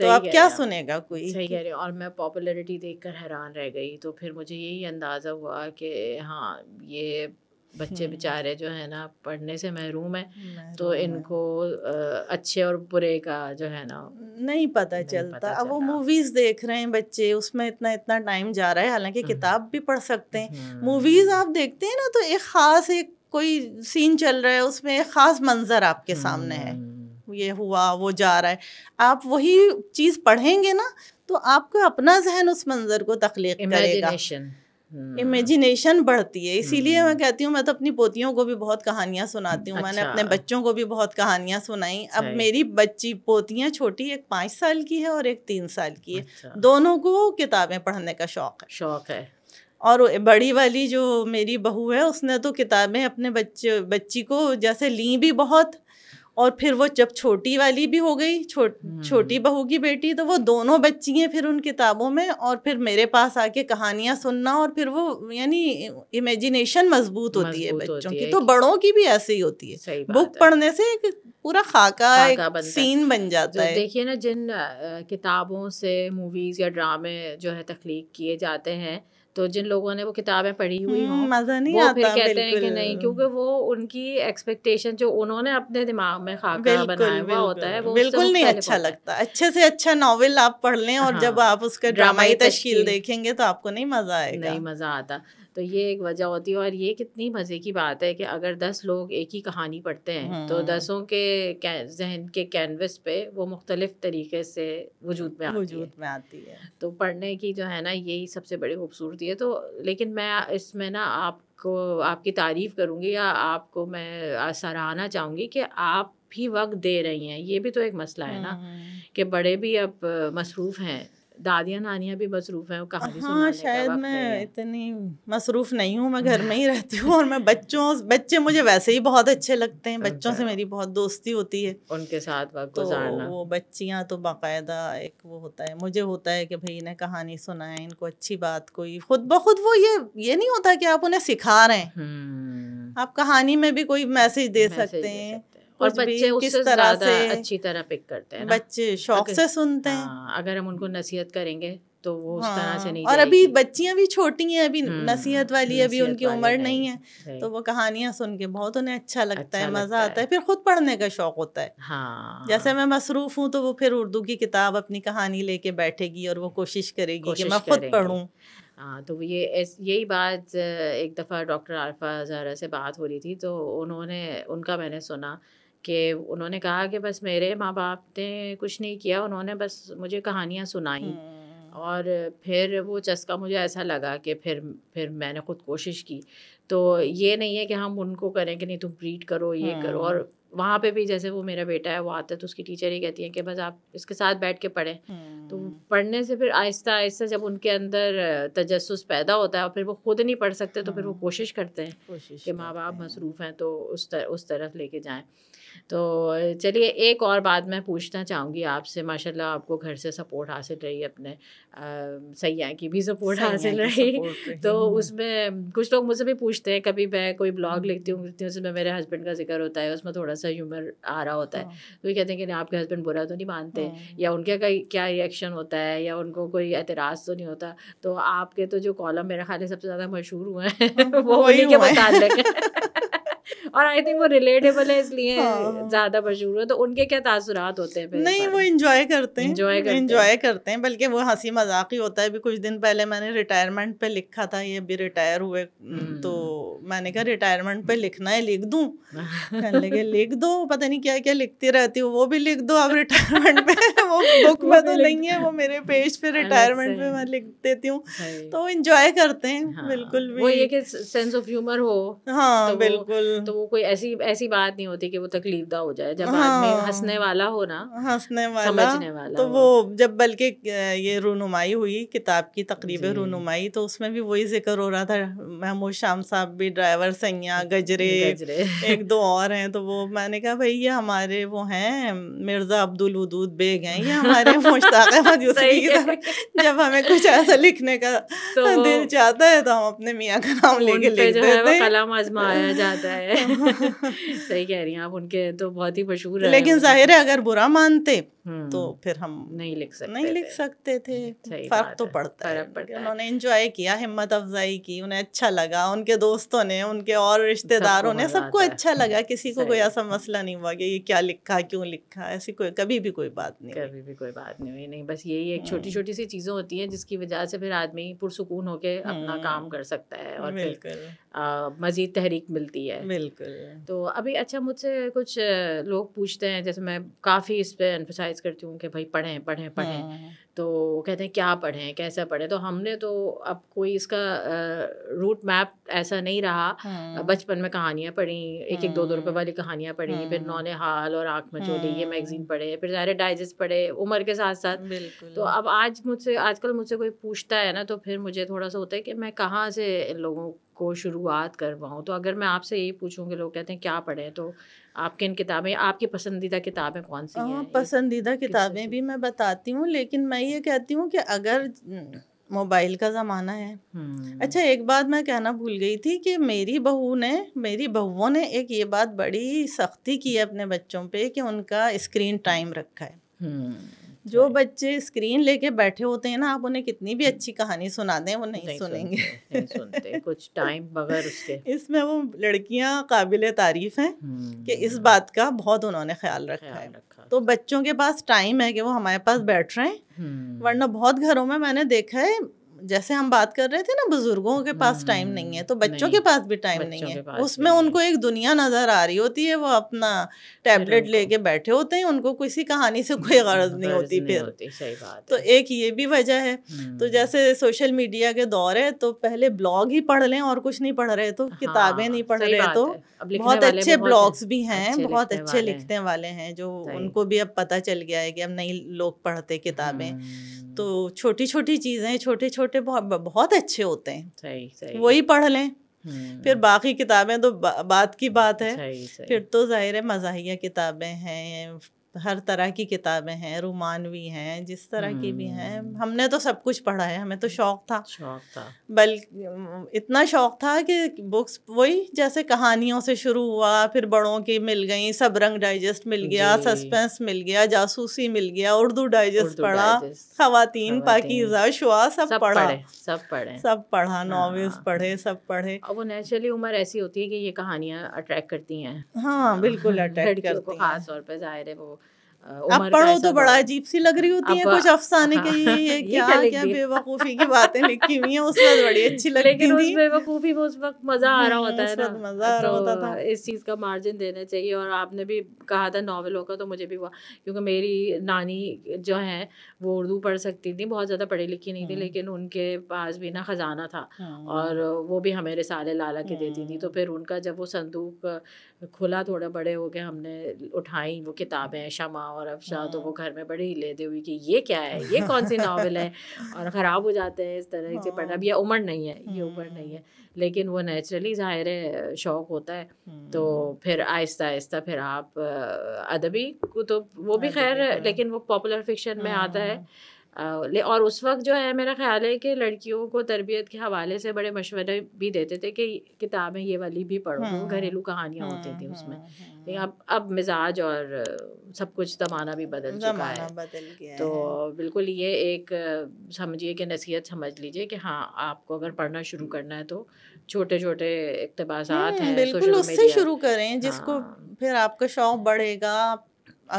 तो आप क्या सुनेगा कोई सही कह रहे हो और मैं पॉपुलैरिटी देखकर हैरान रह गई तो फिर मुझे यही अंदाज़ा हुआ कि हाँ ये बच्चे हम्म। बेचारे जो है ना पढ़ने से महरूम है तो महरूम तो इनको आ, अच्छे और बुरे का जो है ना नहीं पता नहीं चलता पता अब वो मूवीज़ देख रहे हैं बच्चे उसमें इतना इतना टाइम जा रहा है हालांकि हम्म। किताब भी पढ़ सकते हैं मूवीज़ आप देखते हैं ना तो एक ख़ास एक कोई सीन चल रहा है उसमें ख़ास मंज़र आपके सामने है हम्म। ये हुआ वो जा रहा है आप वही चीज़ पढ़ेंगे ना तो आपका अपना जहन उस मंज़र को तख्लीक करेगा इमेजिनेशन हम्म। बढ़ती है इसीलिए हम्म। मैं कहती हूँ मैं तो अपनी पोतियों को भी बहुत कहानियाँ सुनाती हूँ अच्छा। मैंने अपने बच्चों को भी बहुत कहानियाँ सुनाई अब मेरी बच्ची पोतियाँ छोटी एक पाँच साल की है और एक तीन साल की है अच्छा। दोनों को किताबें पढ़ने का शौक है शौक है और बड़ी वाली जो मेरी बहू है उसने तो किताबें अपने बच्चे बच्ची को जैसे ली भी बहुत और फिर वो जब छोटी वाली भी हो गई छो, छोटी हम्म। बहू की बेटी तो वो दोनों बच्ची हैं फिर उन किताबों में और फिर मेरे पास आके कहानियाँ सुनना और फिर वो यानी इमेजिनेशन मजबूत होती है बच्चों होती की तो बड़ों की भी ऐसे ही होती है बुक पढ़ने से एक पूरा खाका, खाका एक सीन बन जाता है देखिए ना जिन किताबों से मूवीज़ या ड्रामे जो है तख्लीक किए जाते हैं तो जिन लोगों ने वो किताबें पढ़ी हुई हो हम्म, मज़ा नहीं वो आता फिर कहते हैं कि नहीं क्योंकि वो उनकी एक्सपेक्टेशन जो उन्होंने अपने दिमाग में खाका बनाया हुआ होता है वो बिल्कुल नहीं अच्छा लगता अच्छे से अच्छा नॉवेल आप पढ़ लें और हाँ, जब आप उसका ड्रामाई तश्कील देखेंगे तो आपको नहीं मज़ा आएगा नहीं मज़ा आता तो ये एक वजह होती है और ये कितनी मज़े की बात है कि अगर दस लोग एक ही कहानी पढ़ते हैं तो हम्म। दसों के जहन के कैनवस पे वो मुख्तलिफ तरीके से वजूद में आती वजूद में आती है तो पढ़ने की जो है ना यही सबसे बड़ी खूबसूरती है तो लेकिन मैं इसमें ना आपको आपकी तारीफ़ करूँगी या आपको मैं सराहना चाहूँगी कि आप भी वक्त दे रही हैं ये भी तो एक मसला है ना हम्म। कि बड़े भी अब मसरूफ़ हैं दादियाँ नानियाँ भी मसरूफ़ हैं कहानी हाँ शायद मैं इतनी मसरूफ़ नहीं हूँ मैं घर में ही रहती हूँ और मैं बच्चों बच्चे मुझे वैसे ही बहुत अच्छे लगते हैं अच्छा। बच्चों से मेरी बहुत दोस्ती होती है उनके साथ वक्त तो गुजारना वो बच्चियाँ तो बाकायदा एक वो होता है मुझे होता है कि भाई इन्हें कहानी सुनाए इनको अच्छी बात कोई खुद ब खुद वो ये ये नहीं होता कि आप उन्हें सिखा रहे हैं हम्म। आप कहानी में भी कोई मैसेज दे सकते हैं और बच्चे उससे से अच्छी तरह पिक करते हैं बच्चे शौक से सुनते हैं हाँ, अगर हम उनको नसीहत करेंगे तो वो हाँ, उस तरह से हाँ, नहीं और अभी बच्चियां भी छोटी हैं अभी हम्म, नसीहत वाली अभी उनकी उम्र नहीं है तो वो कहानियां सुन के बहुत उन्हें अच्छा लगता अच्छा है मज़ा आता है फिर खुद पढ़ने का शौक होता है हाँ, जैसे मैं मसरूफ हूँ तो वो फिर उर्दू की किताब अपनी कहानी लेके बैठेगी और वो कोशिश करेगी कि मैं खुद पढ़ूँ हाँ तो ये यही बात एक दफ़ा डॉक्टर आरफा जहरा से बात हो रही थी तो उन्होंने उनका मैंने सुना कि उन्होंने कहा कि बस मेरे माँ बाप ने कुछ नहीं किया उन्होंने बस मुझे कहानियाँ सुनाई हम्म। और फिर वो चस्का मुझे ऐसा लगा कि फिर फिर मैंने खुद कोशिश की तो ये नहीं है कि हम उनको करें कि नहीं तुम ब्रीड करो ये करो हम्म। और वहाँ पे भी जैसे वो मेरा बेटा है वो आता है तो उसकी टीचर ही कहती है कि बस आप इसके साथ बैठ के पढ़ें तो हम्म। पढ़ने से फिर आहिस्ता आहिस्ता जब उनके अंदर तजस पैदा होता है और फिर वो खुद नहीं पढ़ सकते तो फिर वो कोशिश करते हैं कि माँ बाप मसरूफ़ हैं तो उस तर, उस तरफ लेके जाएं तो चलिए एक और बात मैं पूछना चाहूँगी आपसे माशाल्लाह आपको घर से सपोर्ट हासिल रही अपने सैया की भी सपोर्ट हासिल रही तो हम्म। उसमें कुछ लोग मुझसे भी पूछते हैं कभी मैं कोई ब्लॉग हम्म। लिखती हूँ लिखती हूँ उसमें मेरे हस्बैंड का जिक्र होता है उसमें थोड़ा सा ह्यूमर आ रहा होता है हाँ। तो ये कहते हैं कि नहीं आपके हस्बैंड बुरा तो नहीं मानते हाँ। या उनके कई क्या रिएक्शन होता है या उनको कोई एतराज़ तो नहीं होता तो आपके तो जो कॉलम मेरे ख्याल सबसे ज़्यादा मशहूर हुए हैं हाँ, वो उन्हीं के मुताबिक और आई थिंक वो रिलेटेबल है इसलिए हाँ। ज्यादा मशहूर है तो उनके क्या तासुरात होते हैं नहीं वो इंजॉय करते हैं इंजॉय करते, इंजॉय करते हैं बल्कि वो हंसी मजाक ही होता है अभी कुछ दिन पहले मैंने रिटायरमेंट पे लिखा था ये अभी रिटायर हुए हम्म। तो मैंने कहा रिटायरमेंट पे लिखना है लिख दू लगे लिख दो पता नहीं क्या क्या लिखती रहती हूँ वो भी लिख दो अब रिटायरमेंट पे वो बुक में तो नहीं है वो मेरे पेज पे रिटायरमेंट पे मैं लिख देती हूँ तो इंजॉय करते हैं हाँ। बिल्कुल भी वो ये कि सेंस ऑफ ह्यूमर हो हाँ तो बिल्कुल तो कोई ऐसी ऐसी बात नहीं होती कि वो तकलीफ दा हो जाए जब हाँ, आदमी हंसने वाला हो ना हंसने वाला समझने वाला तो वो जब बल्कि ये रूनुमाई हुई किताब की तकरीब रूनुमाई तो उसमें भी वही जिक्र हो रहा था महमूद शाम साहब भी ड्राइवर सैया गजरे, गजरे एक दो और हैं तो वो मैंने कहा भाई ये हमारे वो हैं मिर्ज़ा अब्दुल वदूद बेग हैं ये हमारे मुश्ताक जब हमें कुछ ऐसा लिखने का तो दिल चाहता है तो हम अपने मियाँ का नाम लेके लिखते हैं आजमाया जाता है सही कह रही हैं आप उनके तो बहुत ही मशहूर है लेकिन जाहिर है अगर बुरा मानते हम्म। तो फिर हम नहीं लिख सकते नहीं लिख सकते थे फर्क तो पड़ता है उन्होंने एंजॉय किया हिम्मत अफजाई की उन्हें अच्छा लगा उनके दोस्तों ने उनके और रिश्तेदारों ने सबको अच्छा लगा किसी को कोई ऐसा मसला नहीं हुआ कि ये क्या लिखा क्यों लिखा ऐसी कोई कभी भी कोई बात नहीं कभी भी कोई बात नहीं हुई नहीं बस यही एक हम्म। छोटी छोटी सी चीज़ें होती हैं जिसकी वजह से फिर आदमी पुरसकून होकर अपना हम्म। काम कर सकता है और मज़ीद तहरीक मिलती है बिल्कुल तो अभी अच्छा मुझसे कुछ लोग पूछते हैं जैसे मैं काफ़ी इस पर एम्फोसाइज करती हूँ कि भाई पढ़ें पढ़ें पढ़ें हाँ। तो वो कहते हैं क्या पढ़ें कैसे पढ़ें तो हमने तो अब कोई इसका रूट मैप ऐसा नहीं रहा हाँ। बचपन में कहानियाँ पढ़ी एक एक दो दो रुपए हाँ। वाली कहानियाँ पढ़ी फिर हाँ। नौने हाल और आँख चोली ये मैगजीन पढ़े फिर जाहिर डाइजेस्ट पढ़े उम्र के साथ साथ तो अब आज मुझसे आजकल मुझसे कोई पूछता है ना तो फिर मुझे थोड़ा सा होता है कि मैं कहाँ से लोगों को शुरुआत करवाऊँ तो अगर मैं आपसे यही पूछूँ कि लोग कहते हैं क्या पढ़ें तो आपके इन किताबें आपकी पसंदीदा किताबें कौन सी हाँ, हैं पसंदीदा किताबें भी मैं बताती हूँ लेकिन मैं ये कहती हूँ कि अगर हम्म, मोबाइल का ज़माना है हम्म। अच्छा एक बात मैं कहना भूल गई थी कि मेरी बहू ने मेरी बहुओं ने एक ये बात बड़ी सख्ती की है अपने बच्चों पे कि उनका स्क्रीन टाइम रखा है हम्म। जो बच्चे स्क्रीन लेके बैठे होते हैं ना आप उन्हें कितनी भी अच्छी कहानी सुना दें वो नहीं, नहीं सुनेंगे नहीं सुनते कुछ टाइम बगैर उसके इसमें वो लड़कियां काबिल तारीफ हैं हम्म। कि इस बात का बहुत उन्होंने ख्याल रखा है तो बच्चों के पास टाइम है कि वो हमारे पास बैठ रहे हैं हम्म। वरना बहुत घरों में मैंने देखा है जैसे हम बात कर रहे थे ना बुजुर्गों के पास टाइम हम्म, नहीं है तो बच्चों के पास भी टाइम नहीं है उसमें उनको एक दुनिया नजर आ रही होती है वो अपना टैबलेट लेके बैठे होते हैं उनको किसी कहानी से कोई हम्म, गर्ज नहीं होती फिर तो एक ये भी वजह है तो हम्म। जैसे सोशल मीडिया के दौर है तो पहले ब्लॉग ही पढ़ लें और कुछ नहीं पढ़ रहे तो किताबें हाँ, नहीं पढ़ रहे तो बहुत अच्छे ब्लॉग्स भी हैं बहुत अच्छे लिखने वाले हैं जो उनको भी अब पता चल गया है कि अब नहीं लोग पढ़ते किताबें तो छोटी छोटी चीजें छोटे छोटे छोटे बहुत अच्छे होते हैं सही सही वही पढ़ लें हम्म। फिर बाकी किताबें तो बा, बात की बात है सही, सही। फिर तो जाहिर है मजाहिया किताबें हैं हर तरह की किताबें हैं रोमानवी हैं जिस तरह की भी हैं हम्म। हमने तो सब कुछ पढ़ा है हमें तो हम्म। शौक था शौक था बल्कि इतना शौक था कि बुक्स वही जैसे कहानियों से शुरू हुआ फिर बड़ों की मिल गई सब रंग डाइजेस्ट मिल गया सस्पेंस मिल गया जासूसी मिल गया उर्दू डाइजेस्ट पढ़ा खातन पाकिजा शुआ सब, सब पढ़ा सब पढ़े सब पढ़ा नॉवेल्स हाँ। पढ़े सब पढ़े अब वो नेचुरली उम्र ऐसी होती है कि ये कहानियाँ अट्रैक्ट करती हैं हाँ बिल्कुल अट्रैक्ट करती खास तौर पर जाहिर है वो आप पढ़ो तो बड़ा अजीब सी लग रही होती है कुछ अफसाने के हाँ, ये, ये क्या क्या बेवकूफी की बातें लिखी हुई है उस वक्त तो बड़ी अच्छी लगती लेकिन थी बेवकूफी में उस वक्त मजा आ रहा होता है हम्म, मजा आ रहा होता तो था इस चीज का मार्जिन देना चाहिए और आपने भी कहा था नॉवेलों का तो मुझे भी हुआ क्योंकि मेरी नानी जो है वो उर्दू पढ़ सकती थी बहुत ज्यादा पढ़ी लिखी नहीं थी हम्म। लेकिन उनके पास भी ना खजाना था हाँ। और वो भी हमारे रिसाले लाला के हम्म। देती थी तो फिर उनका जब वो संदूक खुला थोड़ा बड़े हो गए हमने उठाई वो किताबें शमा और अफशा तो वो हाँ। घर में बड़ी ही लेते हुई कि ये क्या है ये कौन सी नावल है और ख़राब हो जाते हैं इस तरह से पढ़ना अब यह हाँ। उम्र नहीं है ये उम्र नहीं है हम्म। लेकिन वो नेचुरली ज़ाहिर है शौक़ होता है हम्म। तो फिर आहिस्ता आहिस्ता फिर आप अदबी को तो वो भी खैर तो लेकिन वो पॉपुलर फिक्शन में आता है हाँ। और उस वक्त जो है मेरा ख्याल है कि लड़कियों को तरबियत के हवाले से बड़े मशवरे भी देते थे कि किताबें ये वाली भी पढ़ो हाँ, हाँ। घरेलू कहानियाँ हाँ, होती थी उसमें लेकिन अब अब मिजाज और सब कुछ जमाना भी बदल चुका है बदल गया तो है। बिल्कुल ये एक समझिए कि नसीहत समझ लीजिए कि हाँ आपको अगर पढ़ना शुरू करना है तो छोटे छोटे इकतबास हम्म, हैं बिल्कुल उससे शुरू करें जिसको फिर आपका शौक बढ़ेगा आप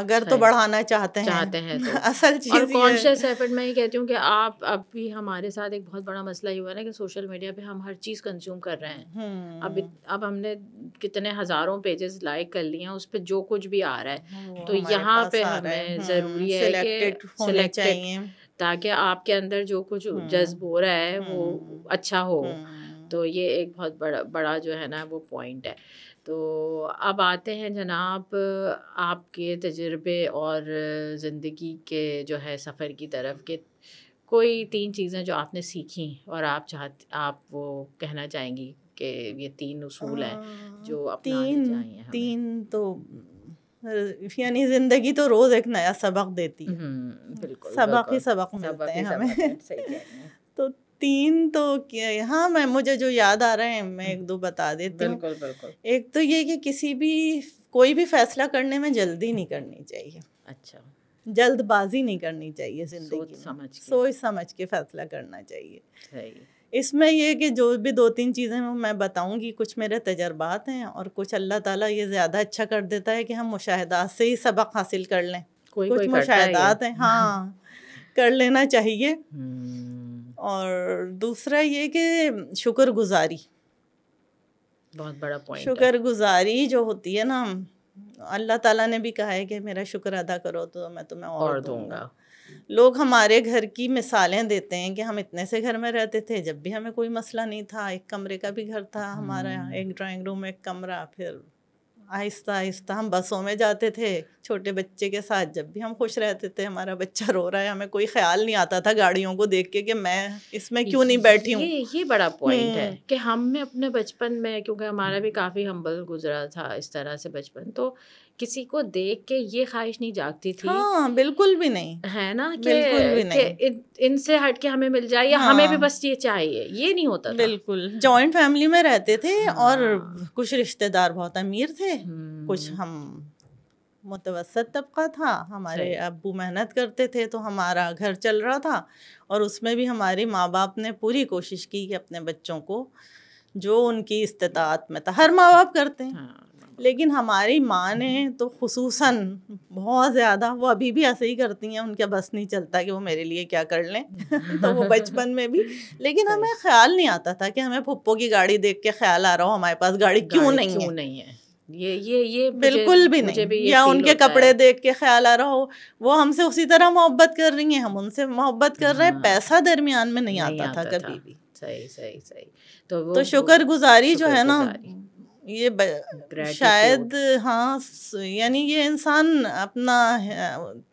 अगर तो बढ़ाना चाहते हैं चाहते हैं तो असल चीज और कॉन्शियस एफर्ट मैं ही कहती हूँ कि आप अब भी हमारे साथ एक बहुत बड़ा मसला ये हुआ ना कि सोशल मीडिया पे हम हर चीज़ कंज्यूम कर रहे हैं अब हम्म। अब हमने कितने हज़ारों पेजेस लाइक कर लिए हैं उस पर जो कुछ भी आ रहा है तो यहाँ पे हमें हम्म, ज़रूरी है कि ताकि आपके अंदर जो कुछ जज्ब हम्म। हो रहा है वो अच्छा हो तो ये एक बहुत बड़ा बड़ा जो है ना वो पॉइंट है तो अब आते हैं जनाब आपके तजर्बे और ज़िंदगी के जो है सफ़र की तरफ के कोई तीन चीज़ें जो आपने सीखी और आप चाहते आप वो कहना चाहेंगी कि ये तीन उसूल हैं हाँ, जो तीन तीन तो यानी ज़िंदगी तो रोज़ एक नया सबक देती है हम्म, बिल्कुल सबक ही सबक मिलते हैं हमें सही तीन तो हाँ मैं मुझे जो याद आ रहे हैं मैं एक दो बता देती हूँ बिल्कुल बिल्कुल एक तो ये कि किसी भी कोई भी फैसला करने में जल्दी नहीं करनी चाहिए अच्छा जल्दबाजी नहीं करनी चाहिए जिंदगी समझ सोच समझ के फैसला करना चाहिए इसमें ये कि जो भी दो तीन चीज़ें मैं बताऊंगी कुछ मेरे तजर्बात हैं और कुछ अल्लाह ताला ये ज़्यादा अच्छा कर देता है कि हम मुशाहदात से ही सबक हासिल कर लें कोई कुछ मुशाहदात हैं हाँ कर लेना चाहिए हम्म। और दूसरा ये कि गुजारी बहुत बड़ा पॉइंट गुजारी जो होती है ना अल्लाह ताला ने भी कहा है कि मेरा शुक्र अदा करो तो मैं तुम्हें और, और दूंगा लोग हमारे घर की मिसालें देते हैं कि हम इतने से घर में रहते थे जब भी हमें कोई मसला नहीं था एक कमरे का भी घर था हमारा हम्म। एक ड्राइंग रूम एक कमरा फिर आहिस्ता आहिस्ता हम बसों में जाते थे छोटे बच्चे के साथ जब भी हम खुश रहते थे हमारा बच्चा रो रहा है हमें कोई ख्याल नहीं आता था गाड़ियों को देख के कि मैं इसमें क्यों नहीं बैठी हूँ ये ये बड़ा पॉइंट है हम्म। कि हम में अपने बचपन में क्योंकि हमारा भी काफ़ी हम्बल गुजरा था इस तरह से बचपन तो किसी को देख के ये ख्वाहिश नहीं जागती थी हाँ बिल्कुल भी नहीं है ना कि, बिल्कुल भी नहीं इन, इनसे हट के हमें मिल जाए या हाँ, हमें भी बस ये चाहिए ये नहीं होता बिल्कुल जॉइंट फैमिली में रहते थे हाँ, और कुछ रिश्तेदार बहुत अमीर थे कुछ हम्म। हम मुतवसत तबका था हमारे अबू मेहनत करते थे तो हमारा घर चल रहा था और उसमें भी हमारे माँ बाप ने पूरी कोशिश की कि अपने बच्चों को जो उनकी इस्तात में था हर माँ बाप करते हैं हाँ। लेकिन हमारी माँ ने हम्म। तो खसूस बहुत ज़्यादा वो अभी भी ऐसे ही करती हैं उनका बस नहीं चलता कि वो मेरे लिए क्या कर लें तो वो बचपन में भी लेकिन हमें ख्याल नहीं आता था कि हमें पप्पो की गाड़ी देख के ख्याल आ रहा हो हमारे पास गाड़ी क्यों नहीं क्यों नहीं है ये ये ये बिल्कुल भी नहीं भी या उनके कपड़े देख के ख्याल आ रहा हो वो हमसे उसी तरह मोहब्बत कर रही हैं हम उनसे मोहब्बत कर रहे हैं हाँ। पैसा दरमियान में नहीं, आता, था कभी भी सही सही सही तो तो शुक्रगुजारी जो है ना ये शायद हाँ यानी ये इंसान अपना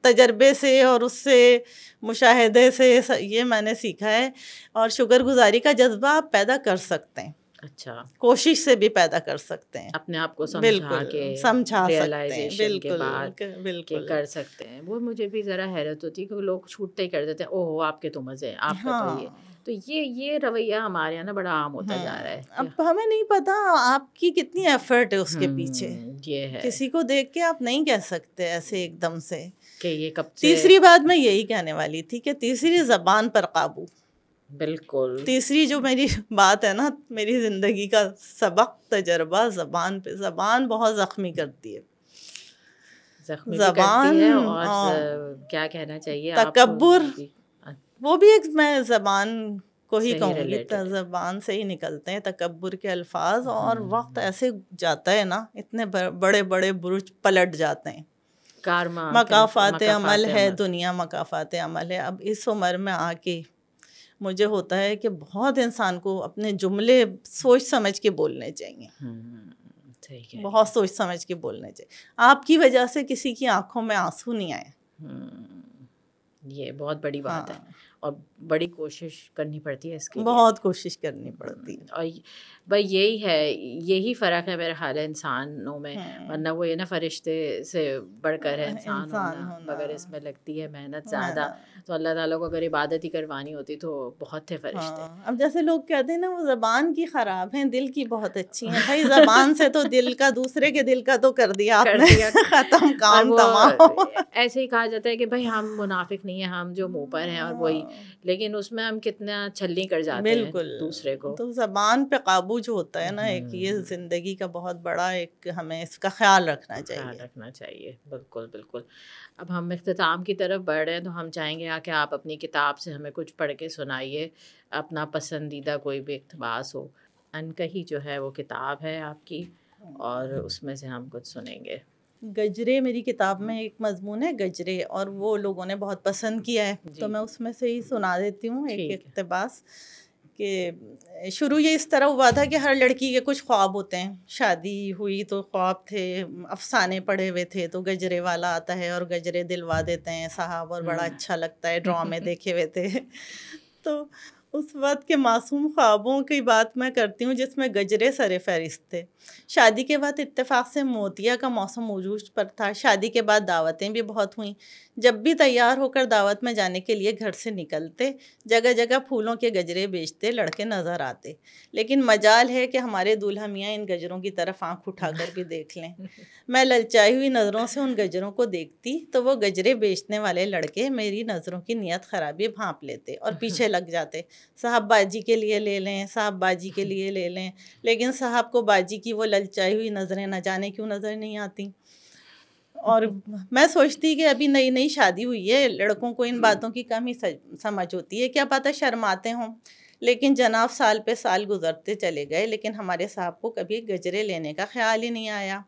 तजर्बे से और उससे मुशाहदे से ये मैंने सीखा है और शुगर गुजारी का जज्बा आप पैदा कर सकते हैं अच्छा कोशिश से भी पैदा कर सकते हैं अपने आप को समझा के समझा सकते हैं बिल्कुल बिल्कुल कर सकते हैं वो मुझे भी ज़रा हैरत होती है क्योंकि लोग छूटते ही कर देते हैं ओहो आपके तो मज़े आपका हाँ, तो ये हाँ। तो ये ये रवैया हमारे यहाँ ना बड़ा आम होता जा रहा है अब हमें नहीं पता आपकी कितनी एफर्ट है उसके पीछे हम्म, ये है किसी को देख के आप नहीं कह सकते ऐसे एकदम से कि ये कब तीसरी बात मैं यही कहने वाली थी कि तीसरी जबान पर काबू बिल्कुल तीसरी जो मेरी बात है ना मेरी ज़िंदगी का सबक तजर्बा ज़बान पे ज़बान बहुत ज़ख्मी करती है ज़ख्मी जबान करती है और हाँ। क्या कहना चाहिए तकबर वो भी एक मैं ज़बान को ही कहूँगी ज़बान से ही निकलते हैं तकबर के अल्फाज और हम्म, वक्त हम्म। ऐसे जाता है ना इतने बड़े बड़े बुरुज पलट जाते हैं मकाफात अमल है दुनिया मकाफात अमल है अब इस उम्र में आके मुझे होता है कि बहुत इंसान को अपने जुमले सोच समझ के बोलने चाहिए हम्म, बहुत सोच समझ के बोलने चाहिए आपकी वजह से किसी की आंखों में आंसू नहीं आए ये बहुत बड़ी बात हाँ। है और बड़ी कोशिश करनी पड़ती है इसकी बहुत कोशिश करनी पड़ती है और भाई यही है यही फ़र्क है मेरा हाल है इंसानों में वरना वो ये ना फरिश्ते से बढ़कर है हाँ, इंसान, अगर इसमें लगती है मेहनत ज़्यादा तो अल्लाह ताला को अगर इबादत ही करवानी होती तो बहुत थे फरिश्ते हाँ। अब जैसे लोग कहते हैं ना वो ज़बान की ख़राब है दिल की बहुत अच्छी है भाई ज़बान से तो दिल का दूसरे के दिल का तो कर दिया आपने ख़त्म काम तमाम ऐसे ही कहा जाता है कि भाई हम मुनाफिक नहीं है हम जो मुँह पर हैं और वही हाँ। लेकिन उसमें हम कितना छलनी कर जाते हैं दूसरे को तो जबान पे काबू जो होता है ना एक ये हम्म। जिंदगी का बहुत बड़ा एक हमें इसका ख्याल रखना हाँ, चाहिए रखना चाहिए बिल्कुल बिल्कुल अब हम अख्ताम की तरफ बढ़ रहे हैं तो हम चाहेंगे आके आप अपनी किताब से हमें कुछ पढ़ के सुनाइए अपना पसंदीदा कोई भी इकतबास हो अनकही जो है वो किताब है आपकी हाँ। और उसमें से हम कुछ सुनेंगे गजरे मेरी किताब में एक मजमून है गजरे और वो लोगों ने बहुत पसंद किया है तो मैं उसमें से ही सुना देती हूँ एक इकतबास कि शुरू ये इस तरह हुआ था कि हर लड़की के कुछ ख्वाब होते हैं शादी हुई तो ख्वाब थे अफसाने पड़े हुए थे तो गजरे वाला आता है और गजरे दिलवा देते हैं साहब और बड़ा हम्म। अच्छा लगता है ड्रामे देखे हुए थे तो उस वक्त के मासूम ख्वाबों की बात मैं करती हूँ जिसमें गजरे सर फहरिस्त थे शादी के बाद इत्तेफाक से मोतिया का मौसम उरूज पर था शादी के बाद दावतें भी बहुत हुई जब भी तैयार होकर दावत में जाने के लिए घर से निकलते जगह जगह फूलों के गजरे बेचते लड़के नज़र आते लेकिन मजाल है कि हमारे दूल्हा मियाँ इन गजरों की तरफ आँख उठाकर भी देख लें मैं ललचाई हुई नज़रों से उन गजरों को देखती तो वो गजरे बेचने वाले लड़के मेरी नज़रों की नीयत खराबी भाँप लेते और पीछे लग जाते साहब बाजी के लिए ले लें साहब बाजी के लिए ले लें लेकिन साहब को बाजी की वो ललचाई हुई नज़रें ना जाने क्यों नज़र नहीं आती और मैं सोचती कि अभी नई नई शादी हुई है लड़कों को इन बातों की कम ही समझ होती है क्या पता शर्माते हों लेकिन जनाब साल पे साल गुजरते चले गए लेकिन हमारे साहब को कभी गजरे लेने का ख्याल ही नहीं आया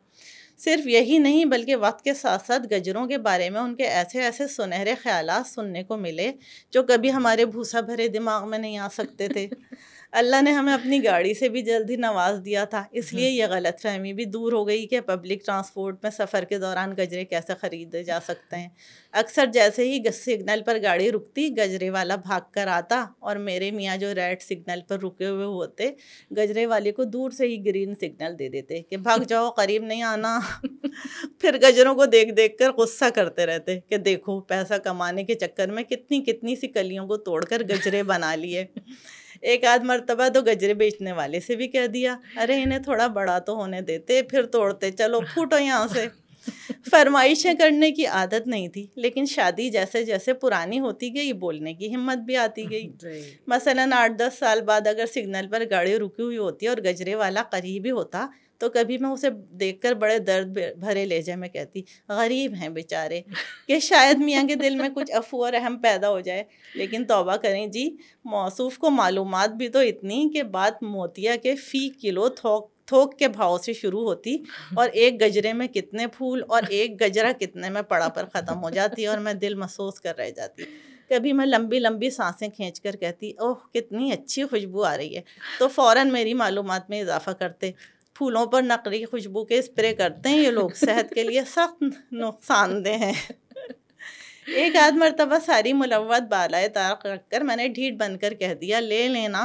सिर्फ यही नहीं बल्कि वक्त के साथ साथ गजरों के बारे में उनके ऐसे ऐसे सुनहरे ख्याल सुनने को मिले जो कभी हमारे भूसा भरे दिमाग में नहीं आ सकते थे अल्लाह ने हमें अपनी गाड़ी से भी जल्दी नवाज दिया था इसलिए हम्म। यह गलत फहमी भी दूर हो गई कि पब्लिक ट्रांसपोर्ट में सफ़र के दौरान गजरे कैसे ख़रीदे जा सकते हैं अक्सर जैसे ही सिग्नल पर गाड़ी रुकती गजरे वाला भाग कर आता और मेरे मियाँ जो रेड सिग्नल पर रुके हुए होते गजरे वाले को दूर से ही ग्रीन सिग्नल दे देते कि भाग जाओ करीब नहीं आना फिर गजरों को देख देख कर गुस्सा करते रहते कि देखो पैसा कमाने के चक्कर में कितनी कितनी सी कलियों को तोड़कर गजरे बना लिए एक आध मरतबा तो गजरे बेचने वाले से भी कह दिया अरे इन्हें थोड़ा बड़ा तो होने देते फिर तोड़ते चलो फूटो यहाँ से फरमाइशें करने की आदत नहीं थी लेकिन शादी जैसे जैसे पुरानी होती गई बोलने की हिम्मत भी आती गई मसलन आठ दस साल बाद अगर सिग्नल पर गाड़ी रुकी हुई होती और गजरे वाला करीबी होता तो कभी मैं उसे देखकर बड़े दर्द भरे लहजे में कहती गरीब हैं बेचारे कि शायद मियाँ के दिल में कुछ अफू और अहम पैदा हो जाए लेकिन तोबा करें जी मौसू को मालूम भी तो इतनी कि बात मोतिया के फ़ी किलो थोक थोक के भाव से शुरू होती और एक गजरे में कितने फूल और एक गजरा कितने में पड़ा पर ख़त्म हो जाती और मैं दिल महसूस कर रह जाती कभी मैं लंबी लंबी सांसें खींच कर कहती ओह कितनी अच्छी खुशबू आ रही है तो फ़ौर मेरी मालूम में इजाफा करते फूलों पर नकली खुशबू के स्प्रे करते हैं ये लोग सेहत के लिए सख्त नुकसानदेह हैं एक आध मरतबा सारी मुलवत बालाए रख कर मैंने ढीठ बन कर कह दिया ले लेना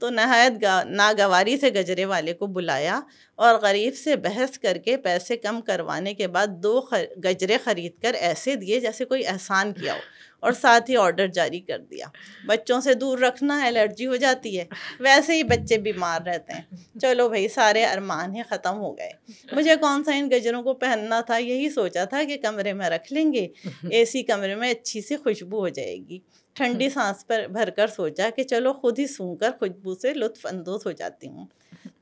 तो नहायत नागवारी से गजरे वाले को बुलाया और गरीब से बहस करके पैसे कम करवाने के बाद दो खर, गजरे ख़रीद कर ऐसे दिए जैसे कोई एहसान किया हो और साथ ही ऑर्डर जारी कर दिया बच्चों से दूर रखना एलर्जी हो जाती है वैसे ही बच्चे बीमार रहते हैं चलो भाई सारे अरमान ही ख़त्म हो गए मुझे कौन सा इन गजरों को पहनना था यही सोचा था कि कमरे में रख लेंगे एसी कमरे में अच्छी सी खुशबू हो जाएगी ठंडी सांस पर कर सोचा कि चलो खुद ही सूंघ कर खुशबू से लुत्फ अंदोज हो जाती हूँ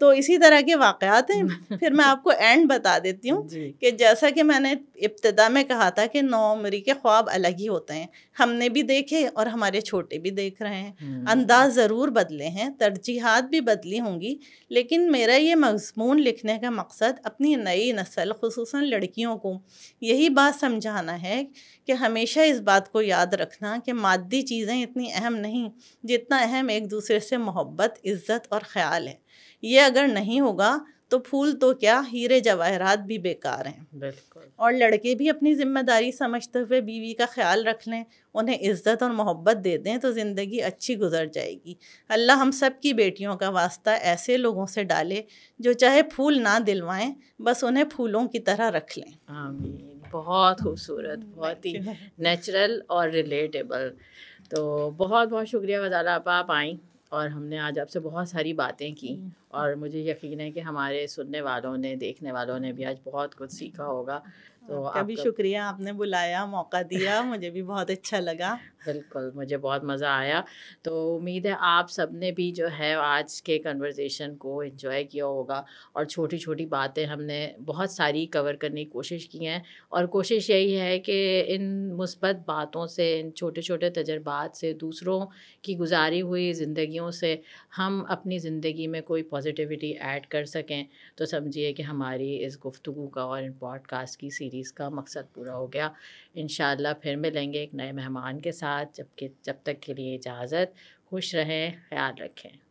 तो इसी तरह के वाक़ात हैं फिर मैं आपको एंड बता देती हूँ कि जैसा कि मैंने इब्तदा में कहा था कि नौ उम्री के ख्वाब अलग ही होते हैं हमने भी देखे और हमारे छोटे भी देख रहे हैं हम्म। अंदाज ज़रूर बदले हैं तरजीहत भी बदली होंगी लेकिन मेरा ये मजमून लिखने का मकसद अपनी नई नस्ल खसूस लड़कियों को यही बात समझाना है कि हमेशा इस बात को याद रखना कि मादी चीज़ें इतनी अहम नहीं जितना अहम एक दूसरे से मोहब्बत इज़्ज़त और ख़्याल है ये अगर नहीं होगा तो फूल तो क्या हीरे जवाहरात भी बेकार हैं और लड़के भी अपनी ज़िम्मेदारी समझते हुए बीवी का ख्याल रख लें उन्हें इज़्ज़त और मोहब्बत दे दें तो ज़िंदगी अच्छी गुजर जाएगी अल्लाह हम सब की बेटियों का वास्ता ऐसे लोगों से डाले जो चाहे फूल ना दिलवाएं बस उन्हें फूलों की तरह रख लें बहुत खूबसूरत बहुत ही नेचुरल और रिलेटेबल तो बहुत बहुत शुक्रिया वजाला आप आई और हमने आज आपसे बहुत सारी बातें की हम्म। और मुझे यकीन है कि हमारे सुनने वालों ने देखने वालों ने भी आज बहुत कुछ सीखा होगा तो आपका भी शुक्रिया आपने बुलाया मौका दिया मुझे भी बहुत अच्छा लगा बिल्कुल मुझे बहुत मज़ा आया तो उम्मीद है आप सब ने भी जो है आज के कन्वर्जेसन को इन्जॉय किया होगा और छोटी छोटी बातें हमने बहुत सारी कवर करने की कोशिश की हैं और कोशिश यही है कि इन मुस्बत बातों से इन छोटे छोटे तजर्बात से दूसरों की गुजारी हुई ज़िंदगियों से हम अपनी ज़िंदगी में कोई पॉजिटिविटी ऐड कर सकें तो समझिए कि हमारी इस गुफ्तु का और इन पॉडकास्ट की सीरीज़ का मकसद पूरा हो गया इन फिर मिलेंगे एक नए मेहमान के साथ जबकि जब तक के लिए इजाज़त खुश रहें ख्याल रखें